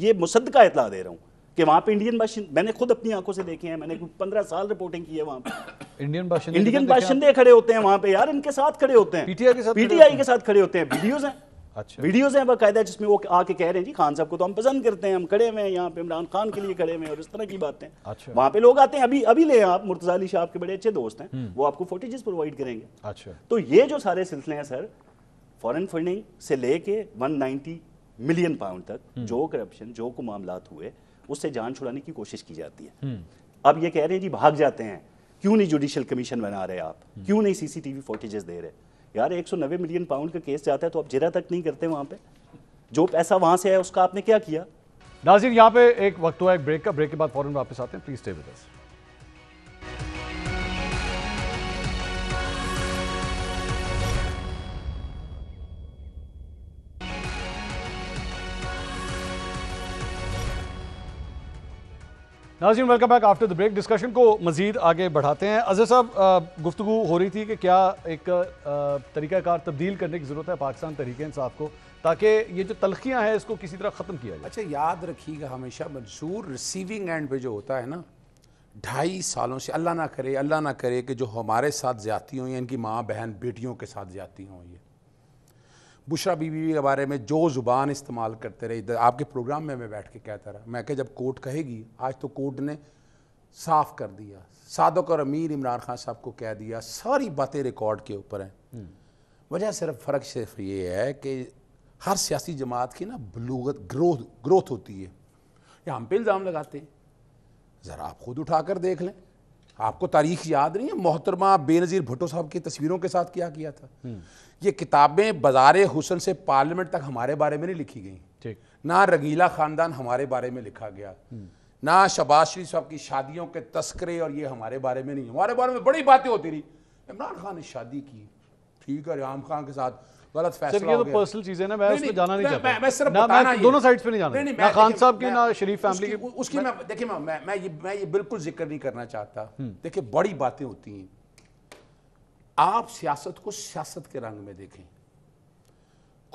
ये मुसदका इतला दे रहा हूँ कि वहाँ पे इंडियन बाशिंदे मैंने खुद अपनी आंखों से देखे हैं मैंने पंद्रह साल रिपोर्टिंग की है वहाँ पे इंडियन बाशिंदे इंडियन बाशिंदे खड़े होते हैं वहाँ पे यार इनके साथ खड़े होते हैं पीटीआई के साथ खड़े होते हैं वीडियोज हैं अच्छा वीडियोज हैं बाकायदा जिसमें वो आके कह रहे हैं जी खान साहब को तो हम पसंद करते हैं हम खड़े हुए हैं यहाँ पे इमरान खान के लिए खड़े हुए हैं और इस तरह की बातें अच्छा वहाँ पे लोग आते हैं अभी अभी ले आप मुर्तजा अली शाह के बड़े अच्छे दोस्त हैं हम्म। वो आपको फोटेजेस प्रोवाइड करेंगे अच्छा तो ये जो सारे सिलसिले हैं सर फॉरन फंडिंग से लेके वन मिलियन पाउंड तक हम्म। जो करप्शन जो को मामला हुए उससे जान छुड़ाने की कोशिश की जाती है हम्म। अब ये कह रहे हैं जी भाग जाते हैं क्यों नहीं जुडिशियल कमीशन बना रहे आप हम्म। क्यों नहीं सीसीटीवी फोटेजेस दे रहे यार एक मिलियन पाउंड का केस जाता है तो आप जिरा तक नहीं करते वहां पर जो पैसा वहां से है उसका आपने क्या किया नाजिर यहाँ पे एक वक्त हुआ एक ब्रेक का ब्रेक के बाद फॉरन वापस आते हैं प्लीज स्टे विद अस नाजीन welcome back after the break discussion को मजीद आगे बढ़ाते हैं अजय साहब गुफ्तु हो रही थी कि क्या एक तरीक़ाकार तब्दील करने की ज़रूरत है पाकिस्तान तरीके इंसाफ को ताकि ये जो तलखियाँ हैं इसको किसी तरह ख़त्म किया जाए अच्छा याद रखिएगा हमेशा मंसूर रिसीविंग एंड पे जो होता है ना ढाई सालों से अल्लाह ना करे अल्लाह ना करे कि जो हमारे साथ ज़्यादती हों या इनकी माँ बहन बेटियों के साथ ज्यादी हुई ये बुशरा बीबी के बारे में जो ज़ुबान इस्तेमाल करते रहे इधर आपके प्रोग्राम में मैं बैठ के कहता रहा मैं कह जब कोर्ट कहेगी आज तो कोर्ट ने साफ कर दिया सादक और अमीर इमरान खान साहब को कह दिया सारी बातें रिकॉर्ड के ऊपर हैं हम्म। वजह सिर्फ फ़र्क सिर्फ ये है कि हर सियासी जमात की ना बलूगत ग्रोथ ग्रोथ होती है या हम पे इल्ज़ाम लगाते हैं ज़रा आप ख़ुद उठा कर देख लें आपको तारीख याद नहीं है मोहतरमा बेनज़ीर भुट्टो साहब की तस्वीरों के साथ क्या किया था हम्म। ये किताबें बाजार हुसन से पार्लियामेंट तक हमारे बारे में नहीं लिखी गई ना रंगीला ख़ानदान हमारे बारे में लिखा गया हम्म। ना शबाज शरीफ साहब की शादियों के तस्करे और ये हमारे बारे में नहीं हमारे बारे में बड़ी बातें होती रही इमरान खान ने शादी की ठीक है राम खान के साथ गलत फैसला बिल्कुल जिक्र नहीं करना चाहता हम्म। देखिए बड़ी बातें होती हैं आप सियासत को सियासत के रंग में देखें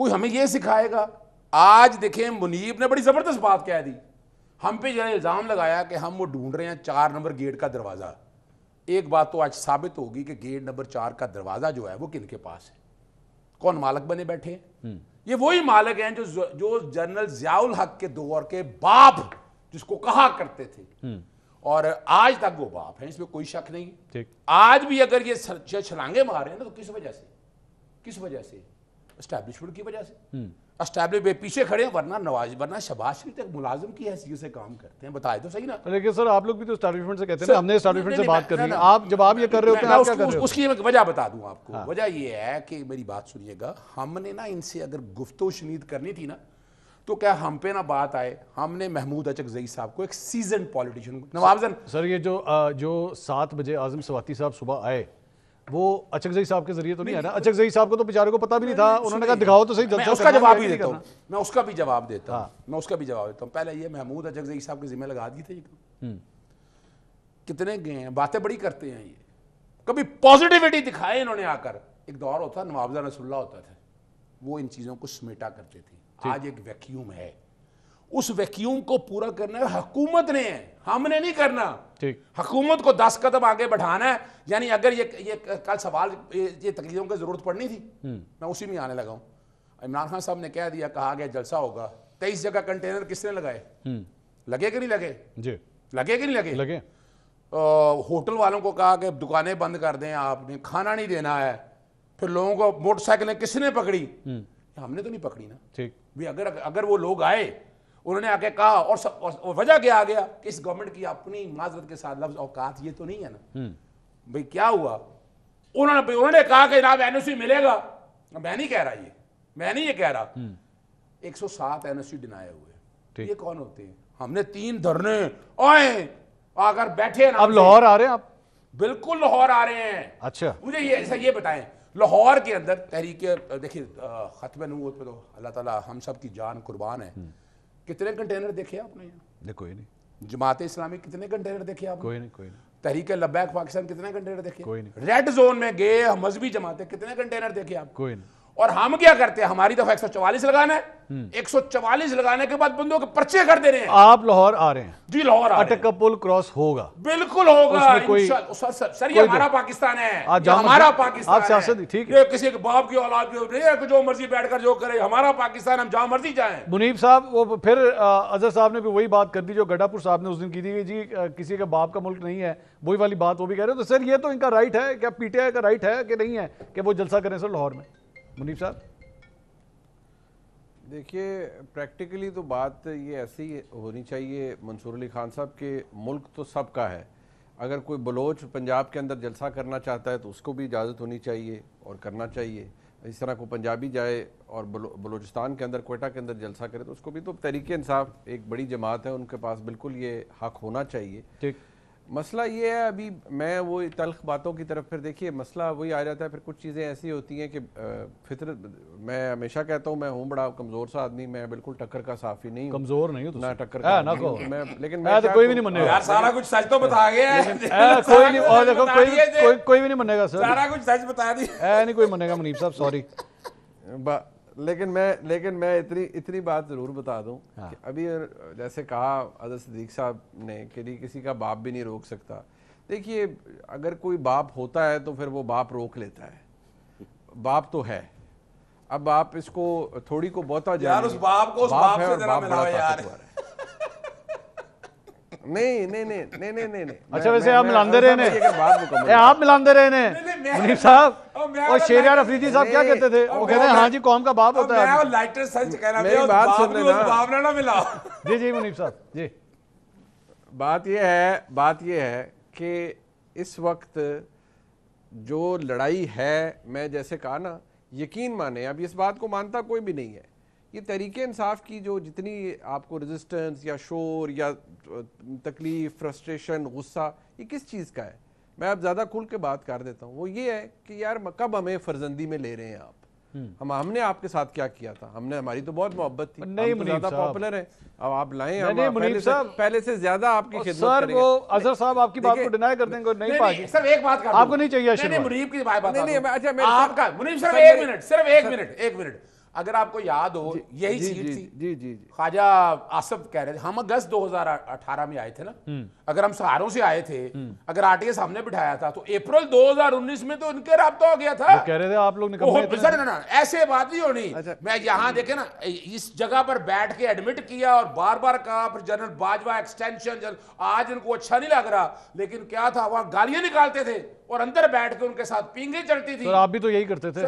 कोई हमें यह सिखाएगा आज देखें मुनीब ने बड़ी ज़बरदस्त बात कह दी हम पे जरा इल्ज़ाम लगाया कि हम वो ढूंढ रहे हैं चार नंबर गेट का दरवाज़ा एक बात तो आज साबित होगी कि गेट नंबर चार का दरवाज़ा जो है वो किन के पास है कौन मालक बने बैठे हैं हम्म। ये वही मालक हैं जो जो जनरल जियाउल हक के दौर के बाप जिसको कहा करते थे हम्म। और आज तक वो बाप हैं इसमें कोई शक नहीं आज भी अगर ये छलांगे मार रहे हैं ना तो किस वजह से किस वजह से एस्टैब्लिशमेंट की वजह से हम्म। अस्टैब्लिश पीछे खड़े हैं वरना नवाज वरना शबाज शरीफ तक तो मुलाजम की हैसियत से काम करते हैं बताए तो सही ना लेकिन सर आप लोग भी तो स्टैब्लिशमेंट से कहते हैं हमने स्टैब्लिशमेंट से बात करनी आप जब आप ये कर रहे होते हैं हो उसकी वजह बता दूँ आपको हाँ। वजह यह है कि मेरी बात सुनिएगा हमने ना इनसे अगर गुफ्तो शनीद करनी थी ना तो क्या हम पे ना बात आए हमने महमूद अचक जई साहब को एक सीजन पॉलिटिशियन नवाबजन सर ये जो जो सात बजे आजम सवाती साहब सुबह आए वो अचक जई साहब के जरिए तो नहीं, आया अचक जई साहब को तो बेचारे को पता भी नहीं, नहीं था उन्होंने कहा दिखाओ तो सही उसका जवाब भी देता हूँ मैं उसका भी जवाब देता हूँ हाँ। मैं उसका भी जवाब देता हूँ पहले ये महमूद अचक जई साहब के जिम्मे लगा दी थी तो। हम्म। कितने गए हैं बातें बड़ी करते हैं ये कभी पॉजिटिविटी दिखाए इन्होंने आकर एक दौर होता नवाबजा रसुल्ला होता था वो इन चीज़ों को समेटा करते थे आज एक वैक्यूम है उस वैक्यूम को पूरा करना है हकूमत ने है हमने नहीं करना ठीक हकूमत को दस कदम आगे बढ़ाना है यानी अगर ये ये कल सवाल ये, ये तकलीफों की ज़रूरत पड़नी थी हम्म। मैं उसी में आने लगा हूँ इमरान खान साहब ने कह दिया कहा गया जलसा होगा तेईस जगह कंटेनर किसने लगाए हम्म। लगे कि नहीं लगे जी लगे कि नहीं लगे लगे होटल वालों को कहा कि दुकानें बंद कर दें आपने खाना नहीं देना है फिर लोगों को मोटरसाइकिलें किसने पकड़ी हम्म। हमने तो नहीं पकड़ी ना ठीक भी अगर अगर वो लोग आए उन्होंने आके कहा और, स, और, वजह क्या आ गया कि इस गवर्नमेंट की अपनी माजरत के साथ लफ्ज औकात ये तो नहीं है ना हम्म। भाई क्या हुआ उन्होंने उन्होंने कहा कि जनाब एन मिलेगा मैं नहीं कह रहा ये मैं नहीं ये कह रहा हम्म। एक सौ सात एनओसी डिनाए हुए ये कौन होते हैं हमने तीन धरने आए आकर बैठे अब लाहौर आ रहे हैं आप बिल्कुल लाहौर आ रहे हैं अच्छा मुझे ये ऐसा ये बताएं लाहौर के अंदर तहरीके देखिए खत्म नूत पे तो अल्लाह ताला हम सब की जान कुर्बान है हम्म। कितने कंटेनर देखे आपने यहाँ कोई नहीं जमात इस्लामी कितने कंटेनर देखे आपने कोई नहीं कोई नहीं तहरीक लब्बैक पाकिस्तान कितने कंटेनर देखे कोई नहीं रेड जोन में गए मजहबी जमाते कितने कंटेनर देखे आप कोई नहीं और हम क्या करते हैं हमारी दफा 144 लगाना है 144 हम्म। लगाने के बाद बंदों के पर्चे कर दे रहे हैं आप लाहौर आ रहे हैं जी लाहौर अटक का पुल क्रॉस होगा बिल्कुल होगा कोई सर, सर, सर ये हमारा पाकिस्तान है हमारा पाकिस्तान आप है। ठीक है किसी के बाप की औलाद की जो मर्जी बैठकर जो करे हमारा पाकिस्तान हम जहां मर्जी जाए मुनीब साहब वो फिर अजहर साहब ने भी वही बात कर दी जो गड्ढापुर साहब ने उस दिन की थी जी किसी के बाप का मुल्क नहीं है वही वाली बात वो भी कह रहे हो तो सर ये तो इनका राइट है क्या पीटीआई का राइट है कि नहीं है कि वो जलसा करें सर लाहौर में मुनीब साहब देखिए प्रैक्टिकली तो बात ये ऐसी होनी चाहिए मंसूर अली खान साहब के मुल्क तो सबका है अगर कोई बलोच पंजाब के अंदर जलसा करना चाहता है तो उसको भी इजाज़त होनी चाहिए और करना चाहिए इस तरह को पंजाबी जाए और बलो, बलोचिस्तान के अंदर कोयटा के अंदर जलसा करे तो उसको भी तो तरीके इंसाफ एक बड़ी जमात है उनके पास बिल्कुल ये हक होना चाहिए ठीक मसला ये है अभी मैं वो तलख बातों की तरफ फिर देखिए मसला वही आ जाता है फिर कुछ चीज़ें ऐसी होती हैं कि फितर मैं हमेशा कहता हूँ मैं हूँ बड़ा कमज़ोर सा आदमी मैं बिल्कुल टक्कर का साफी नहीं कमज़ोर नहीं ना टक्कर का ना को मैं लेकिन मैं तो कोई भी नहीं मनेगा सारा कुछ सच तो बता गया कोई भी नहीं मनेगा सर सारा कुछ सच बता दी नहीं कोई मनेगा मुनीब साहब सॉरी लेकिन मैं लेकिन मैं इतनी इतनी बात ज़रूर बता दूं हाँ। कि अभी जैसे कहा अदर सदीक साहब ने कि किसी का बाप भी नहीं रोक सकता देखिए अगर कोई बाप होता है तो फिर वो बाप रोक लेता है बाप तो है अब आप इसको थोड़ी को बहुत यार उस बाप को उस बाप, बाप से जरा मिलाओ यार नहीं नहीं नहीं अच्छा वैसे क्या कहते थे हाँ बात तो बात यह है बात यह है कि इस वक्त जो लड़ाई है मैं जैसे कहा ना यकीन माने अब इस बात को मानता कोई भी नहीं है ये तरीके इंसाफ की जो जितनी आपको रेजिस्टेंस या शोर या तकलीफ़ फ्रस्ट्रेशन गुस्सा ये किस चीज़ का है मैं अब ज़्यादा खुल के बात कर देता हूँ वो ये है कि यार कब हमें फर्जंदी में ले रहे हैं आप हम्म। हम हमने आपके साथ क्या किया था हमने हमारी तो बहुत मोहब्बत थी नहीं तो ज्यादा पॉपुलर है अब आप लाए पहले से, ज्यादा आपकी खिदमत सर वो अजहर साहब आपकी बात को डिनाई कर देंगे नहीं, नहीं सर एक बात आपको नहीं चाहिए मुनीब की बात नहीं अच्छा आपका मुनीब सर एक मिनट सिर्फ एक मिनट एक मिनट अगर आपको याद हो यही सीट थी जी जी जी ख्वाजा आसफ कह रहे थे हम अगस्त 2018 में आए थे ना हम्म। अगर हम सहारों से आए थे हम्म। अगर आरटीए सामने बिठाया था तो अप्रैल 2019 में तो इनके रहा हो गया था कह रहे थे आप लोग सर ना, ऐसे बात नहीं होनी अच्छा। मैं यहाँ हम्म। देखे ना इस जगह पर बैठ के एडमिट किया और बार बार कहा फिर जनरल बाजवा एक्सटेंशन आज इनको अच्छा नहीं लग रहा लेकिन क्या था वहां गालियां निकालते थे और अंदर बैठ के उनके साथ पींगे चलती थी आप भी तो यही करते थे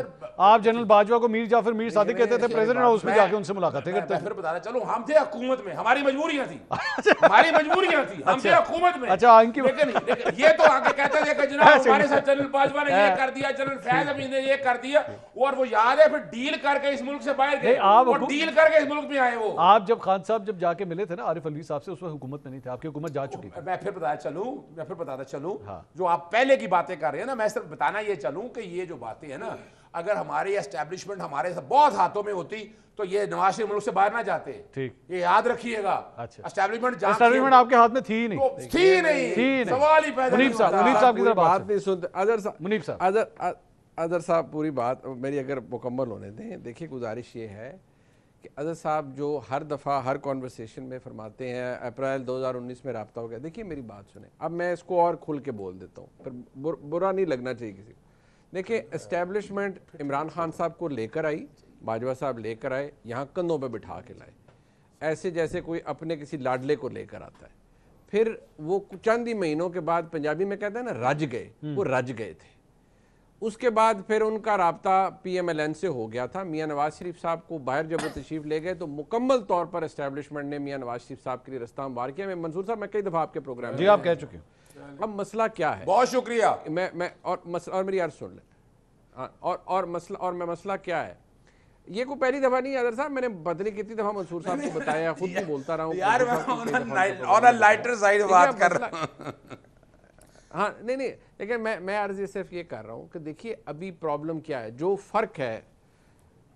आप जनरल बाजवा को मीर जाफर मीर सादिक भी कहते थे प्रेसिडेंट हाउस में जाके उनसे मुलाकातें करते फिर बता रहा चलो हम थे हुकूमत में हमारी मजबूरियां थी अच्छा। हमारी मजबूरियां थी हम अच्छा। थे हुकूमत में अच्छा इनकी लेकिन ये तो आगे कहते थे कि जनाब हमारे साथ चैनल बाजवा ने ये हाँ। कर दिया चैनल फैज अमीन ने ये कर दिया और वो याद है फिर डील करके इस मुल्क से बाहर गए और डील करके इस मुल्क में आए वो आप जब खान साहब जब जाके मिले थे ना आरिफ अली साहब से उस वक्त हुकूमत में नहीं थे आपकी हुकूमत जा चुकी मैं फिर बताया चलूं मैं फिर बताता चलूं हाँ। जो आप पहले की बातें कर रहे हैं ना मैं सिर्फ बताना ये चलूं कि ये जो बातें है ना अगर हमारे एस्टेब्लिशमेंट हमारे बहुत हाथों में होती तो ये नवाज शरीफ मुल्क से बाहर ना जाते ठीक ये याद रखिएगा अच्छा एस्टेब्लिशमेंट आपके हाथ में थी ही नहीं तो थी, नहीं थी सवाल ही पैदा साहब की बात नहीं सुनते अजहर साहब मुनीब साहब अजहर अजहर साहब पूरी बात मेरी अगर मुकम्मल होने दें देखिए गुजारिश ये है कि अजहर साहब जो हर दफ़ा हर कॉन्वर्सेशन में फरमाते हैं अप्रैल 2019 में रबता हो गया देखिए मेरी बात सुने अब मैं इसको और खुल के बोल देता हूँ पर बुर, बुरा नहीं लगना चाहिए किसी को देखिए इस्टेब्लिशमेंट इमरान खान साहब को लेकर आई बाजवा साहब लेकर आए यहाँ कंधों पर बिठा के लाए ऐसे जैसे कोई अपने किसी लाडले को लेकर आता है फिर वो चंद ही महीनों के बाद पंजाबी में कहते हैं ना रज गए हम्म। वो रज गए थे उसके बाद फिर उनका रबता पी एम एल एन से हो गया था मियाँ नवाज शरीफ साहब को बाहर जब वो तशरीफ ले गए तो मुकम्मल तौर पर इस्टेब्लिशमेंट ने मियाँ नवाज शरीफ साहब के लिए रास्ता मुबार किया मैं मंसूर साहब मैं कई दफ़ा आपके प्रोग्राम जी आप कह चुके हैं अब मसला क्या है बहुत शुक्रिया मैं मैं और मसला और मेरी यार सुन ले हाँ, और और मसला और मैं मसला क्या है ये को पहली दफा नहीं अदर साहब मैंने बदले कितनी दफा मंसूर साहब को बताया खुद भी बोलता रहा हूँ यार ऑन अ लाइटर साइड बात कर रहा हूँ हाँ नहीं नहीं लेकिन मैं मैं अर्ज सिर्फ ये कर रहा हूँ कि देखिए अभी प्रॉब्लम क्या है जो फ़र्क है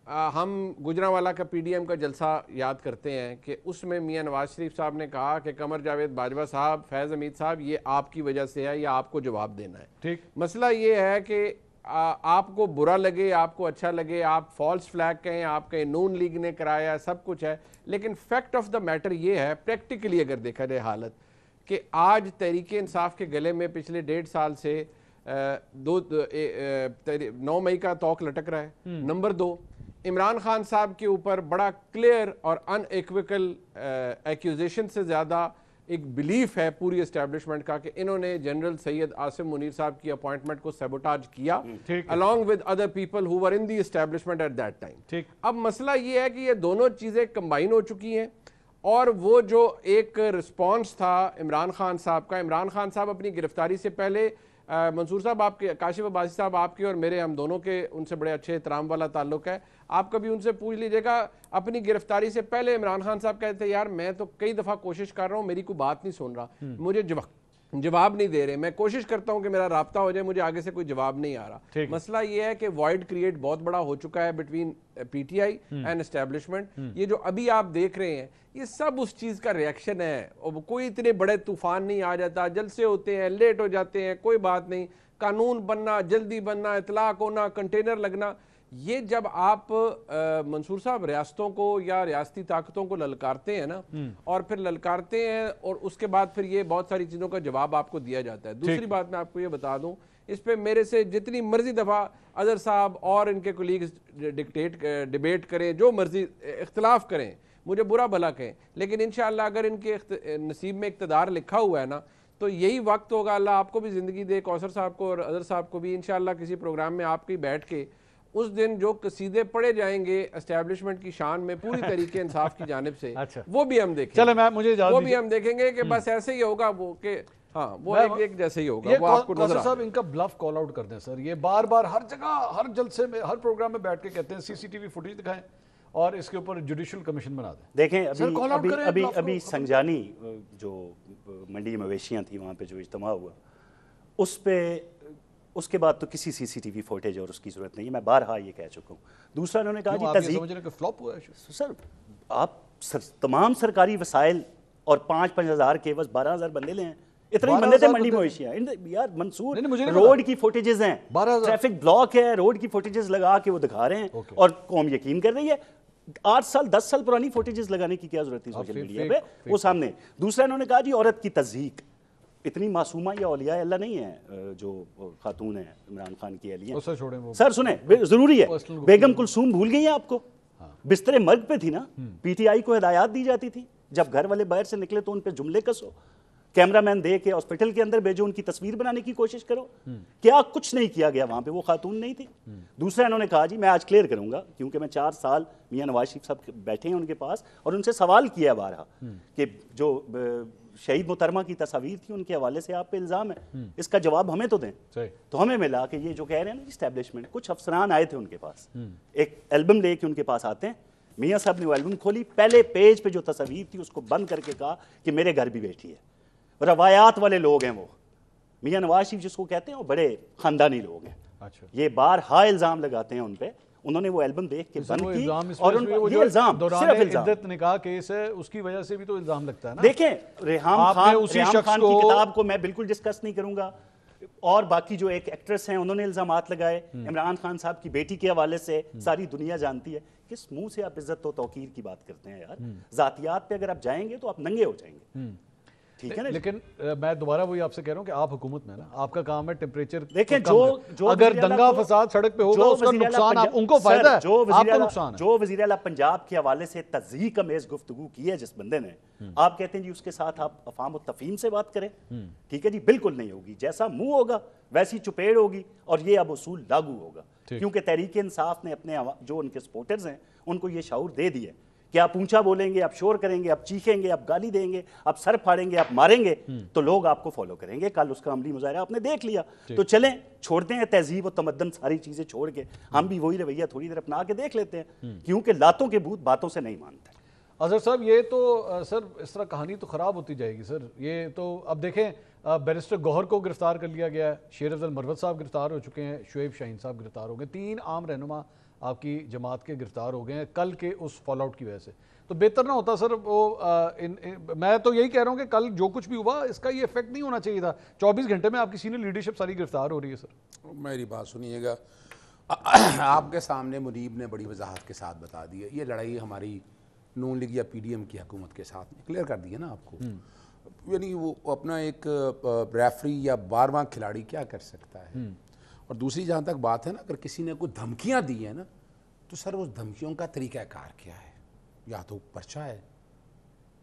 आ, हम गुजरावाला का पीडीएम का जलसा याद करते हैं कि उसमें मियाँ नवाज शरीफ साहब ने कहा कि कमर जावेद बाजवा साहब फैज़ अमीद साहब ये आपकी वजह से है या आपको जवाब देना है ठीक मसला ये है कि आ, आपको बुरा लगे आपको अच्छा लगे आप फॉल्स फ्लैग कहें आप कहीं नून लीग ने कराया सब कुछ है लेकिन फैक्ट ऑफ द मैटर ये है प्रैक्टिकली अगर देखा जाए हालत कि आज तहरीक इंसाफ के गले में पिछले डेढ़ साल से दो नौ मई का तोक लटक रहा है हम्म। नंबर दो इमरान खान साहब के ऊपर बड़ा क्लियर और अनएक्विकल एक्यूजेशन uh, से ज़्यादा एक बिलीफ है पूरी एस्टेब्लिशमेंट का कि इन्होंने जनरल सैयद आसिम मुनीर साहब की अपॉइंटमेंट को सेबोटाज किया along with other people who were in the establishment at that time अब मसला ये है कि ये दोनों चीज़ें कंबाइन हो चुकी हैं और वो जो एक रिस्पॉन्स था इमरान खान साहब का इमरान खान साहब अपनी गिरफ्तारी से पहले मंसूर साहब आपके काशिफ अबासी साहब आपके और मेरे हम दोनों के उनसे बड़े अच्छे एहतराम वाला ताल्लुक है आप कभी उनसे पूछ लीजिएगा अपनी गिरफ्तारी से पहले इमरान खान साहब कहते यार मैं तो कई दफ़ा कोशिश कर रहा हूँ मेरी कोई बात नहीं सुन रहा हम्म। मुझे जवाब नहीं दे रहे मैं कोशिश करता हूं कि मेरा रबता हो जाए मुझे आगे से कोई जवाब नहीं आ रहा मसला ये है कि वॉइड क्रिएट बहुत बड़ा हो चुका है बिटवीन पीटीआई एंड एस्टेब्लिशमेंट ये जो अभी आप देख रहे हैं ये सब उस चीज का रिएक्शन है और कोई इतने बड़े तूफान नहीं आ जाता जलसे होते हैं लेट हो जाते हैं कोई बात नहीं कानून बनना जल्दी बनना इतलाक होना कंटेनर लगना ये जब आप मंसूर साहब रियासतों को या रियाती ताकतों को ललकारते हैं ना हम्म। और फिर ललकारते हैं और उसके बाद फिर ये बहुत सारी चीज़ों का जवाब आपको दिया जाता है दूसरी बात मैं आपको ये बता दूं इस पे मेरे से जितनी मर्जी दफ़ा अजहर साहब और इनके कोलीग्स डिक्टेट डिबेट करें जो मर्जी इख्तलाफ करें मुझे बुरा भला कहें लेकिन इन अगर इनके नसीब में इकतदार लिखा हुआ है ना तो यही वक्त होगा अल्लाह आपको भी ज़िंदगी दे कौसर साहब को और अजहर साहब को भी इनशाला किसी प्रोग्राम में आपकी बैठ के उस दिन जो कसीदे पढ़े जाएंगे एस्टेब्लिशमेंट की शान में पूरी तरीके इंसाफ की जानब से अच्छा। वो भी हम देखेंगे चले मैं मुझे वो भी हम देखेंगे कि हम्म। बस ऐसे ही होगा वो के हाँ वो एक एक जैसे ही होगा वो आपको नजर साहब इनका ब्लफ कॉल आउट कर दें सर ये बार बार हर जगह हर जलसे में हर प्रोग्राम में बैठ के कहते हैं सीसीटीवी फुटेज दिखाएं और इसके ऊपर जुडिशल कमीशन बना दें देखें अभी सर, अभी अभी अभी संजानी जो मंडी मवेशियां थी वहां पे जो इज्तम हुआ उस पर उसके बाद तो किसी सीसीटीवी फुटेज और उसकी जरूरत नहीं है मैं बार हाँ ये कह चुका हूँ दूसरा उन्होंने कहा जी तजी फ्लॉप हुआ है तो सर आप सर, तमाम सरकारी वसाइल और पाँच पाँच हज़ार के बस बारह हज़ार बंदे लें इतने ही बंदे थे तो मंडी मवेशियाँ यार मंसूर रोड की फुटेजेस हैं ट्रैफिक ब्लॉक है रोड की फुटेजेस लगा के वो दिखा रहे हैं और कौम यकीन कर रही है आठ साल दस साल पुरानी फोटेजेस लगाने की क्या जरूरत थी सोशल मीडिया पे वो सामने दूसरा इन्होंने कहा जी औरत की तजहीक इतनी मासूमा या अलिया अल्लाह नहीं है जो खातून है इमरान खान की अली सर छोड़ें सर सुने ज़रूरी है बेगम कुलसूम भूल गई है आपको हाँ। बिस्तर मर्ग पे थी ना हम्म। पीटीआई को हिदायत दी जाती थी जब घर वाले बाहर से निकले तो उन पर जुमले कसो कैमरामैन दे के हॉस्पिटल के अंदर भेजो उनकी तस्वीर बनाने की कोशिश करो हम्म। क्या कुछ नहीं किया गया वहां पे वो खातून नहीं थी हम्म। दूसरा इन्होंने कहा जी मैं आज क्लियर करूंगा क्योंकि मैं चार साल मियाँ नवाज शरीफ साहब बैठे हैं उनके पास और उनसे सवाल किया बारह कि जो शहीद मुतरमा की तस्वीर थी उनके हवाले से आप पे इल्ज़ाम है हम्म। इसका जवाब हमें तो दें तो हमें मिला कि ये जो कह रहे हैं ना इस्टेब्लिशमेंट कुछ अफसरान आए थे उनके पास हम्म। एक एल्बम लेके उनके पास आते हैं मियाँ साहब ने वो एल्बम खोली पहले पेज पे जो तस्वीर थी उसको बंद करके कहा कि मेरे घर भी बैठी है रवायात वाले लोग हैं वो मियाँ नवाज शरीफ जिसको कहते हैं वो बड़े ख़ानदानी लोग हैं अच्छा ये बार हा इल्ज़ाम लगाते हैं उन पर उन्होंने वो एल्बम देख के तो बंद की और ये इल्जाम सिर्फ इल्जाम ने कहा केस है उसकी वजह से भी तो इल्जाम लगता है ना देखें रेहाम खान उसी शख्स की किताब को मैं बिल्कुल डिस्कस नहीं करूंगा और बाकी जो एक एक्ट्रेस हैं उन्होंने इल्जाम लगाए हम्म। इमरान खान साहब की बेटी के हवाले से हम्म। सारी दुनिया जानती है किस मुंह से आप इज्जत तो तौकीर की बात करते हैं यार हम्म। जातियात पे अगर आप जाएंगे तो आप नंगे हो जाएंगे ठीक है ना लेकिन मैं दोबारा वही आपसे कह रहा हूँ कि आप हुकूमत में ना आपका काम है टेम्परेचर देखें जो जो अगर दंगा फसाद सड़क पे होगा उसका नुकसान आप उनको फायदा है जो आपको नुकसान जो वजीर अला पंजाब के हवाले से तजी कमेज गुफ्तु की है जिस बंदे ने हम्म। आप कहते हैं जी उसके साथ आप अफाम तफीम से बात करें हम्म। ठीक है जी बिल्कुल नहीं होगी जैसा मुंह होगा वैसी चुपेड़ होगी और ये अब उसूल लागू होगा क्योंकि तहरीक इंसाफ ने अपने जो उनके सपोर्टर्स हैं उनको ये शाऊर दे दिया कि आप ऊंचा बोलेंगे आप शोर करेंगे आप चीखेंगे आप गाली देंगे आप सर फाड़ेंगे आप मारेंगे हम्म। तो लोग आपको फॉलो करेंगे कल उसका अमली मुजाहरा आपने देख लिया तो चलें छोड़ते हैं तहजीब और तमदन सारी चीज़ें छोड़ के हम भी वही रवैया थोड़ी देर अपना के देख लेते हैं हम्म। क्योंकि लातों के भूत बातों से नहीं मानते अजहर साहब ये तो सर इस तरह कहानी तो ख़राब होती जाएगी सर ये तो अब देखें बैरिस्टर गौहर को गिरफ्तार कर लिया गया है शेर अफजल मरवत साहब गिरफ्तार हो चुके हैं शुएब शाहीन साहब गिरफ्तार हो गए तीन आम रहनुमा आपकी जमात के गिरफ्तार हो गए हैं कल के उस फॉलोआउट की वजह से तो बेहतर ना होता सर वो आ, इन, इन, मैं तो यही कह रहा हूँ कि कल जो कुछ भी हुआ इसका ये इफेक्ट नहीं होना चाहिए था 24 घंटे में आपकी सीनियर लीडरशिप सारी गिरफ्तार हो रही है सर मेरी बात सुनिएगा आपके सामने मुनीब ने बड़ी वजाहत के साथ बता दी है ये लड़ाई हमारी नून लीग या पी डी एम की हकूमत के साथ क्लियर कर दी है ना आपको हम्म। यानी वो अपना एक रेफरी या बारवा खिलाड़ी क्या कर सकता है हम्म। और दूसरी जहाँ तक बात है ना अगर किसी ने कोई धमकियाँ दी है ना तो सर उस धमकियों का तरीक़ाकार क्या है या तो पर्चा है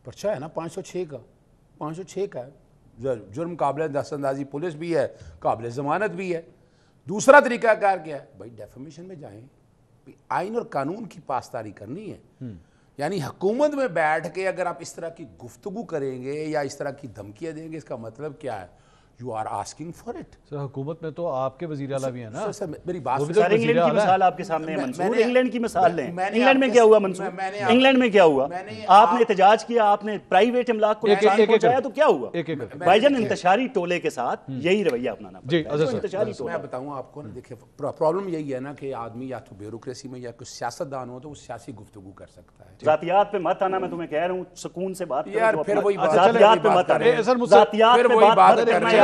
पर्चा है ना पाँच सौ छः का पाँच सौ छः का है जुर्म काबिल दस्तंदाजी पुलिस भी है काबिल जमानत भी है दूसरा तरीक़ाकार क्या है भाई डेफामेशन में जाएँ आइन और कानून की पासदारी करनी है हम्म। यानी हुकूमत में बैठ के अगर आप इस तरह की गुफ्तु करेंगे या इस तरह की धमकियाँ देंगे इसका मतलब क्या है you are asking for it sir हुकूमत में तो आपके वजी अला भी है ना सर, मेरी बात तो सर इंग्लैंड की मिसाल आपके सामने है इंग्लैंड की मिसाल लें इंग्लैंड में क्या हुआ मंसूर इंग्लैंड में क्या हुआ आपने एहतजाज किया आपने प्राइवेट इमलाक को तो क्या हुआ भाईजान इंतजारी टोले के साथ हम्म। यही रवैया अपनाना मैं बताऊँ आपको देखिए प्रॉब्लम यही है ना कि आदमी या तो ब्यूरोसी में या कुछ सियासतदान हो तो वो सियासी गुफ्तु कर सकता है जातियात पे मत आना मैं तुम्हें कह रहा हूँ सुकून से बात यार फिर वही बात पे मत आना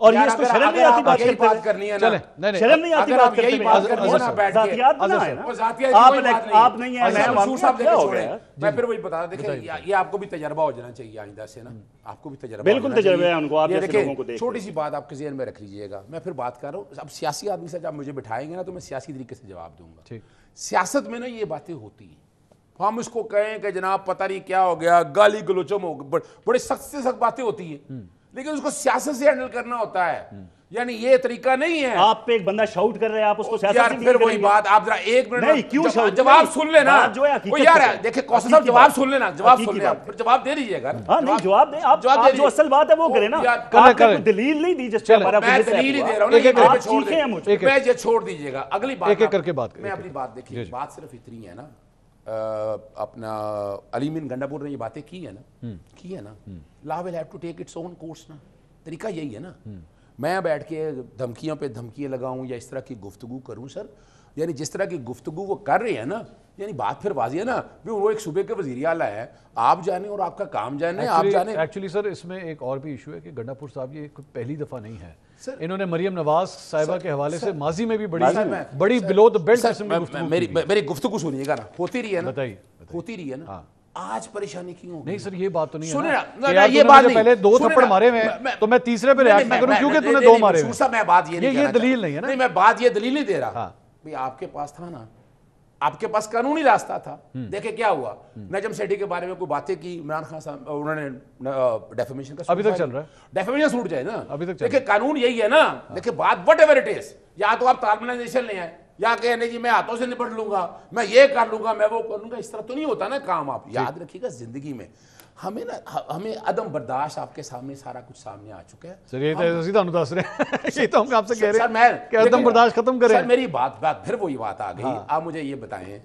और ये इसको शर्म नहीं आती बात बात करनी है ना शर्म नहीं आती बात करते आप नहीं है मैं साहब हो गया मैं फिर वही बता देखिए ये आपको भी तजर्बा हो जाना चाहिए आइंदा से ना आपको भी तजर्बा बिल्कुल तजर्बा है उनको आप जैसे लोगों देखिए छोटी सी बात आपके जहन में रख लीजिएगा मैं फिर बात कर रहा हूँ अब सियासी आदमी से जब मुझे बिठाएंगे ना तो मैं सियासी तरीके से जवाब दूंगा सियासत में ना ये बातें होती हैं हम इसको कहें कि जनाब पता नहीं क्या हो गया गाली गलोचम हो गई बड़े सख्त से सख्त बातें होती हैं हम्म। लेकिन उसको सियासत से हैंडल करना होता है यानी ये तरीका नहीं है आप पे एक बंदा शाउट कर रहे हैं आप उसको यार फिर वही बात आप जरा एक मिनट नहीं क्यों जवाब, सुन लेना जो वो यार देखिए कौशल साहब जवाब सुन लेना जवाब सुन लेना जवाब दे दीजिएगा हाँ, नहीं जवाब दे आप जवाब जो असल बात है वो करें ना दलील नहीं दी जैसे हमारा दलील ही दे रहा हूँ मैं ये छोड़ दीजिएगा अगली बात करके बात मैं अपनी बात देखिए बात सिर्फ इतनी है ना अपना अलीमिन गंडापुर ने ये बातें की है ना हम्म। की है ना हम्म। Law will have to take its own course ना तरीका यही है ना हम्म। मैं बैठ के धमकियों पे धमकियां लगाऊं या इस तरह की गुफ्तु करूं सर यानी जिस तरह की गुफ्तगु वो कर रहे हैं ना यानी बात फिर वाजी है ना भी वो एक सूबे के वजीर अला है आप जाने और आपका काम जाने आप जाने एक्चुअली सर इसमें एक और भी इशू है कि गंडापुर साहब ये पहली दफ़ा नहीं है सर, इन्होंने मरियम नवाज साहिबा के हवाले से माजी में भी बड़ी बड़ी बिलो द बेल्ट मेरी गुफ्तु सुनिएगा ना होती रही है ना बताइए होती रही है ना हाँ। आज परेशानी क्यों नहीं सर ये बात तो नहीं सुने ना, ना, ना ये बात नहीं। पहले दो थप्पड़ मारे हुए तो मैं तीसरे पे रिएक्ट करूं क्योंकि तूने दो मारे हैं मैं बात ये नहीं ये दलील नहीं है ना नहीं मैं बात ये दलील नहीं दे रहा हाँ। भाई आपके पास था ना आपके पास कानूनी रास्ता था हम्म। देखे क्या हुआ नजम हम्म। सेठी के बारे में कोई बातें की इमरान खान साहब उन्होंने डेफेमेशन का अभी तक चल रहा है डेफेमेशन सूट जाए ना अभी तक देखिए कानून यही है ना हाँ। देखिए बात वट एवर इट इज या तो आप तार्मलाइजेशन ले आए या कहे नहीं जी मैं हाथों से निपट लूंगा मैं ये कर लूंगा मैं वो कर लूंगा इस तरह तो नहीं होता ना काम आप याद रखिएगा जिंदगी में हमें ना हमें अदम बर्दाश्त आपके सामने सारा कुछ सामने आ चुका है ਸਰ ਇਹ ਤਾਂ ਅਸੀਂ ਤੁਹਾਨੂੰ ਦੱਸ ये तो हम आपसे कह रहे हैं सर मैं कि अदम बर्दाश्त खत्म करें सर मेरी बात बात फिर वही बात आ गई हाँ। आप मुझे ये बताएं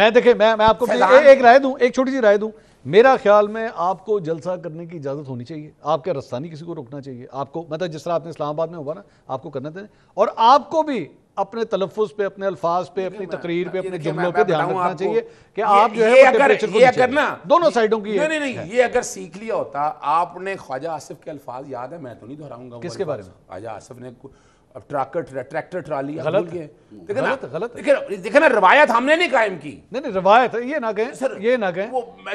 मैं देखे मैं मैं आपको ए, एक राय दूं एक छोटी सी राय दूं मेरा ख्याल में आपको जलसा करने की इजाज़त होनी चाहिए आपके नहीं किसी को रोकना चाहिए आपको मतलब जिस तरह आपने इस्लामाबाद में हुआ ना आपको करना चाहिए और आपको भी अपने तलफुज पे अपने अल्फाज पे अपनी तकरीर पे अपने जुमलों पे ध्यान रखना चाहिए कि आप जो है अगर ये अगर ना दोनों साइडों की नहीं नहीं ये अगर सीख लिया होता आपने ख्वाजा आसिफ के अल्फाज याद है मैं तो नहीं दोहराऊंगा किसके बारे में ख्वाजा आसिफ ने अब ट्रैक्टर ट्रैक्टर ट्राली गलत है ना गलत देखो ना रवायत हमने नहीं कायम की नहीं नहीं रवायत है ये ना कहें सर ये ना कहें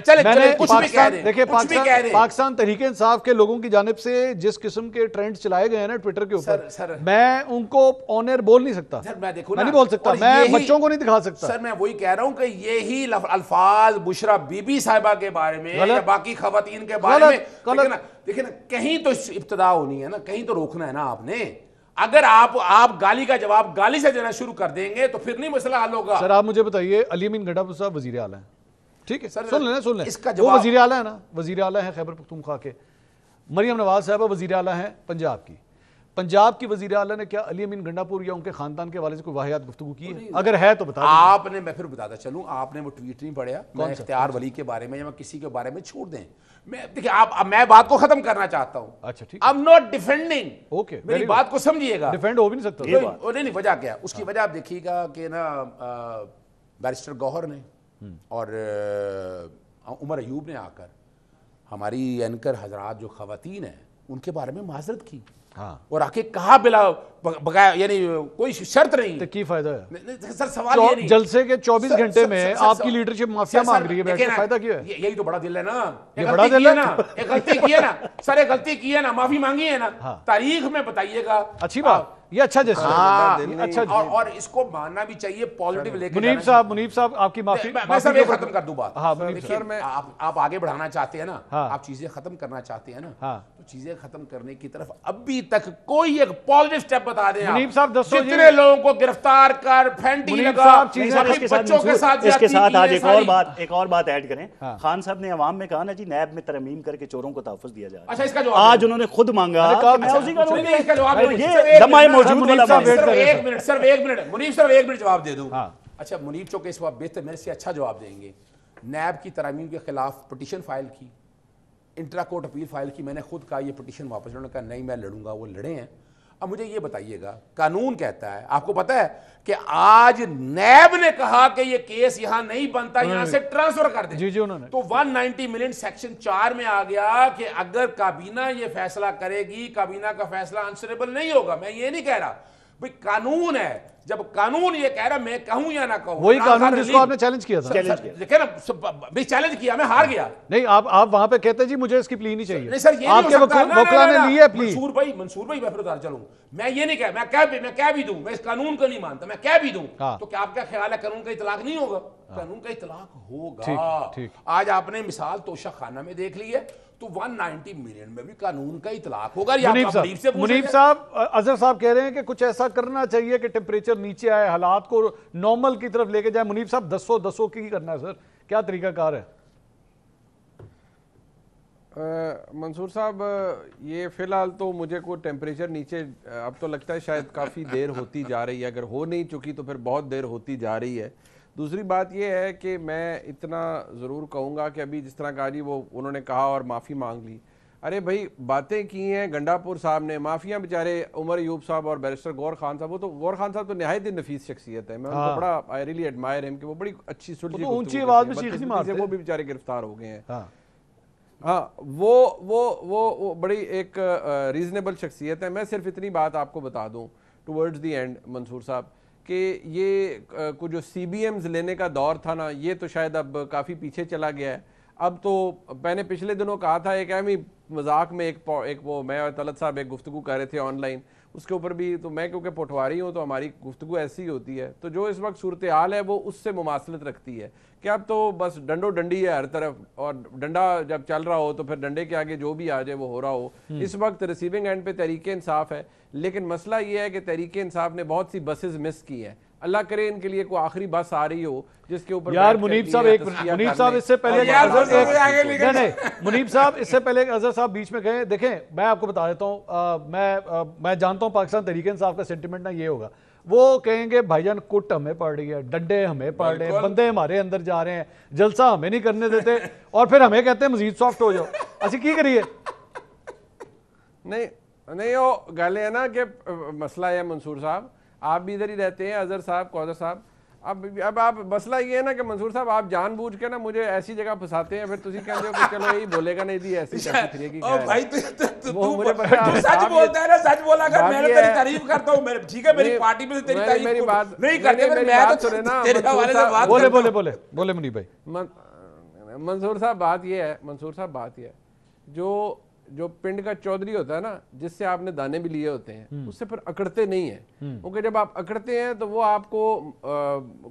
चले, मैंने चले, कुछ भी कह रहे देखिए पाकिस्तान पाकिस्तान तहरीक इंसाफ के लोगों की जानब से जिस किस्म के ट्रेंड चलाए गए हैं ना ट्विटर के ऊपर मैं उनको ऑनर बोल नहीं सकता सर मैं देखो मैं नहीं बोल सकता मैं बच्चों को नहीं दिखा सकता सर मैं वही कह रहा हूँ कि यही अल्फाज बुशरा बीबी साहिबा के बारे में बाकी खातन के बारे में देखे ना कहीं तो इब्तदा होनी है ना कहीं तो रोकना है ना आपने अगर आप आप गाली का जवाब गाली से देना शुरू कर देंगे तो फिर नहीं मसला हल होगा सर आप मुझे बताइए अली अमीन गडापुर साहब वजी आला है ठीक है सर सुन लेना सुन लेना इसका वो वजी आला है ना वजीर आला है खैबर पख्तूनख्वा के मरियम नवाज साहब वजी आला है पंजाब की पंजाब की वजीर अला ने क्या अली अमीन गंडापुर या उनके खानदान के वाले से कोई वाहियात गुफ्तु की है तो अगर है तो बता आपने मैं फिर बताता चलूँ आपने वो ट्वीट नहीं पढ़ा कौन इख्तियार वली के बारे में या मैं किसी के बारे में छोड़ दें देखिए आप मैं बात को खत्म करना चाहता हूं अच्छा ठीक I am not defending okay मेरी बात को समझिएगा डिफेंड हो भी नहीं सकता ये बात तो, नहीं नहीं वजह क्या हाँ। उसकी वजह आप देखिएगा कि ना बैरिस्टर गौहर ने हम्म। और उमर अयूब ने आकर हमारी एनकर हजरात जो खातन हैं उनके बारे में माजरत की हाँ। और आके कहा बिला बकाया यानी कोई शर्त नहीं तो की फायदा है सर सवाल ये नहीं जलसे के 24 घंटे में सर, आपकी लीडरशिप माफिया मांग रही है फायदा है यही तो बड़ा दिल है ना ये बड़ा दिल है ना एक गलती की है ना सर एक गलती की है ना माफी मांगी है ना हाँ। तारीख में बताइएगा अच्छी बात ये अच्छा जैसे हाँ। अच्छा और, और इसको मानना भी चाहिए पॉजिटिव लेकर मुनीब साहब मुनीब साहब आपकी माफी मैं, सर खत्म कर दूं बात हाँ, सर मैं आप आप आगे बढ़ाना चाहते हैं ना हाँ, आप चीजें खत्म करना चाहते हैं ना हाँ, तो चीजें खत्म करने की तरफ अभी तक कोई एक पॉजिटिव स्टेप बता दें मुनीब साहब दसो कितने लोगों को गिरफ्तार कर फैंटी लगा बच्चों के साथ इसके साथ आज एक और बात एक और बात ऐड करें हाँ। खान साहब ने अवाम में कहा ना जी नैब में तरमीम करके चोरों को तहफ़ दिया जाए अच्छा इसका जो आज उन्होंने खुद मांगा अच्छा, इसका जवाब एक मिनट सिर्फ एक मिनट मुनीब सिर्फ एक मिनट जवाब दे दू हाँ। अच्छा मुनीब चौके इस बात बेहतर मेरे से अच्छा जवाब देंगे नैब की तरमीम के खिलाफ पटिशन फाइल की इंटरा कोर्ट अपील फाइल की मैंने खुद कहा यह पटिशन वापस लड़ने का नहीं मैं लड़ूंगा वो लड़े हैं अब मुझे ये बताइएगा कानून कहता है आपको पता है कि आज नैब ने कहा कि ये केस यहां नहीं बनता यहां से ट्रांसफर कर दे जी जी उन्होंने तो 190 मिलियन सेक्शन चार में आ गया कि अगर काबीना ये फैसला करेगी काबीना का फैसला आंसरेबल नहीं होगा मैं ये नहीं कह रहा भाई कानून है जब कानून ये कह रहा मैं कहूं या ना कहूं वही कानून जिसको आपने चैलेंज किया था चैलेंज किया मैं चैलेंज किया मैं हार गया नहीं आप आप वहां पे कहते जी मुझे इसकी प्ली नहीं चाहिए नहीं सर ये आपके वकला ने ली है प्ली मंसूर भाई मंसूर भाई मैं फिर उधर चलूं मैं ये नहीं कह मैं कह भी मैं कह भी दूं मैं इस कानून को नहीं मानता मैं कह भी दूं हाँ। तो क्या आपका ख्याल है कानून का इतलाक नहीं होगा हाँ। कानून का इतलाक होगा आज आपने मिसाल तोशा खाना में देख ली है तो 190 मिलियन में भी कानून का इतलाक होगा मुनीब साहब मुनीब साहब अजहर साहब कह रहे हैं कि कुछ ऐसा करना चाहिए कि टेम्परेचर नीचे आए हालात को नॉर्मल की तरफ लेके जाए मुनीब साहब दसो दसो की करना है सर क्या तरीकाकार है मंसूर साहब ये फ़िलहाल तो मुझे को टेम्परेचर नीचे अब तो लगता है शायद काफ़ी देर होती जा रही है अगर हो नहीं चुकी तो फिर बहुत देर होती जा रही है दूसरी बात यह है कि मैं इतना ज़रूर कहूँगा कि अभी जिस तरह कहा जी वो उन्होंने कहा और माफ़ी मांग ली अरे भाई बातें की हैं गंडापुर साहब ने माफिया बेचारे उमर यूब साहब और बैरिस्टर गौर खान साहब वो तो गौर खान साहब तो नहायत ही नफीस शख्सियत है मैं उनको हाँ। बड़ा आई रियली एडमायर हिम कि वो बड़ी अच्छी सुलझी तो ऊंची आवाज में चीख नहीं मारते वो भी बेचारे गिरफ्तार हो गए हैं हाँ।, हाँ वो वो वो, वो बड़ी एक रीजनेबल शख्सियत है मैं सिर्फ इतनी बात आपको बता दूँ टूवर्ड्स दी एंड मंसूर साहब कि ये को जो सी लेने का दौर था ना ये तो शायद अब काफ़ी पीछे चला गया है अब तो मैंने पिछले दिनों कहा था एक अहम मजाक में एक एक वो मैं और तलत साहब एक गुफ्तु कर रहे थे ऑनलाइन उसके ऊपर भी तो मैं क्योंकि पटवारी हूँ तो हमारी गुफ्तु ऐसी होती है तो जो इस वक्त सूरत हाल है वो उससे मुमासलत रखती है कि अब तो बस डंडो डंडी है हर तरफ और डंडा जब चल रहा हो तो फिर डंडे के आगे जो भी आ जाए वो हो रहा हो हम्म। इस वक्त रिसीविंग एंड पे तरीके इंसाफ है लेकिन मसला ये है कि तहरीक इंसाफ ने बहुत सी बसेज मिस की हैं अल्लाह करे इनके लिए कोई आखिरी बस आ रही हो जिसके ऊपर यार मुनीब साहब एक मुनीब साहब इससे पहले मुनीब साहब इससे पहले अजहर साहब बीच में गए देखें मैं आपको बता देता हूँ मैं मैं जानता हूँ पाकिस्तान तरीके इंसाफ का सेंटिमेंट ना ये होगा वो कहेंगे भाईजान कुट हमें पड़ रही है डंडे हमें पड़ रहे हैं बंदे हमारे अंदर जा रहे हैं जलसा हमें नहीं करने देते और फिर हमें कहते हैं मजीद सॉफ्ट हो जाओ अच्छी की करिए नहीं नहीं वो गल है ना कि मसला है मंसूर साहब आप भी इधर ही रहते हैं अजहर साहब कौजर साहब अब अब आप मसला ये है ना कि मंसूर साहब आप जानबूझ के ना मुझे ऐसी जगह फंसाते हैं फिर तुझे कहते हो कि चलो यही बोलेगा नहीं दी ऐसी की अच्छा, ओ भाई तू तू तू सच बोलता है ना सच बोला कर मैं तेरी तारीफ तो करता ठीक है मेरी पार्टी में तो तेरी तारीफ मेरी बात नहीं करते मैं तो सुने ना बोले बोले बोले बोले भाई मंसूर साहब बात यह है मंसूर साहब बात यह है जो जो पिंड का चौधरी होता है ना जिससे आपने दाने भी लिए होते हैं हम्म। उससे फिर अकड़ते नहीं है हम्म। क्योंकि जब आप अकड़ते हैं तो वो आपको आ,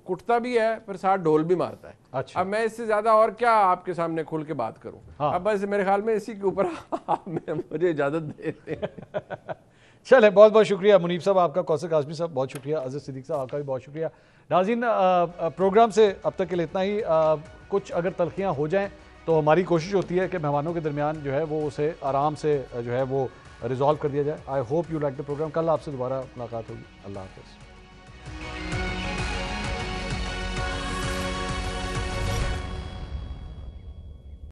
कुटता भी है फिर साथ ढोल भी मारता है अच्छा। अब मैं इससे ज्यादा और क्या आपके सामने खुल के बात करूं हाँ। अब बस मेरे ख्याल में इसी के ऊपर मुझे इजाजत देते हैं चले बहुत बहुत शुक्रिया मुनीब साहब आपका कौशल काजमी साहब बहुत शुक्रिया अजय सिद्दीक साहब आपका भी बहुत शुक्रिया नाजीन प्रोग्राम से अब तक के लिए इतना ही कुछ अगर तलखियाँ हो जाए तो हमारी कोशिश होती है कि मेहमानों के दरमियान जो है वो उसे आराम से जो है वो रिजॉल्व कर दिया जाए I hope you like the program कल आपसे दोबारा मुलाकात होगी अल्लाह हाफ़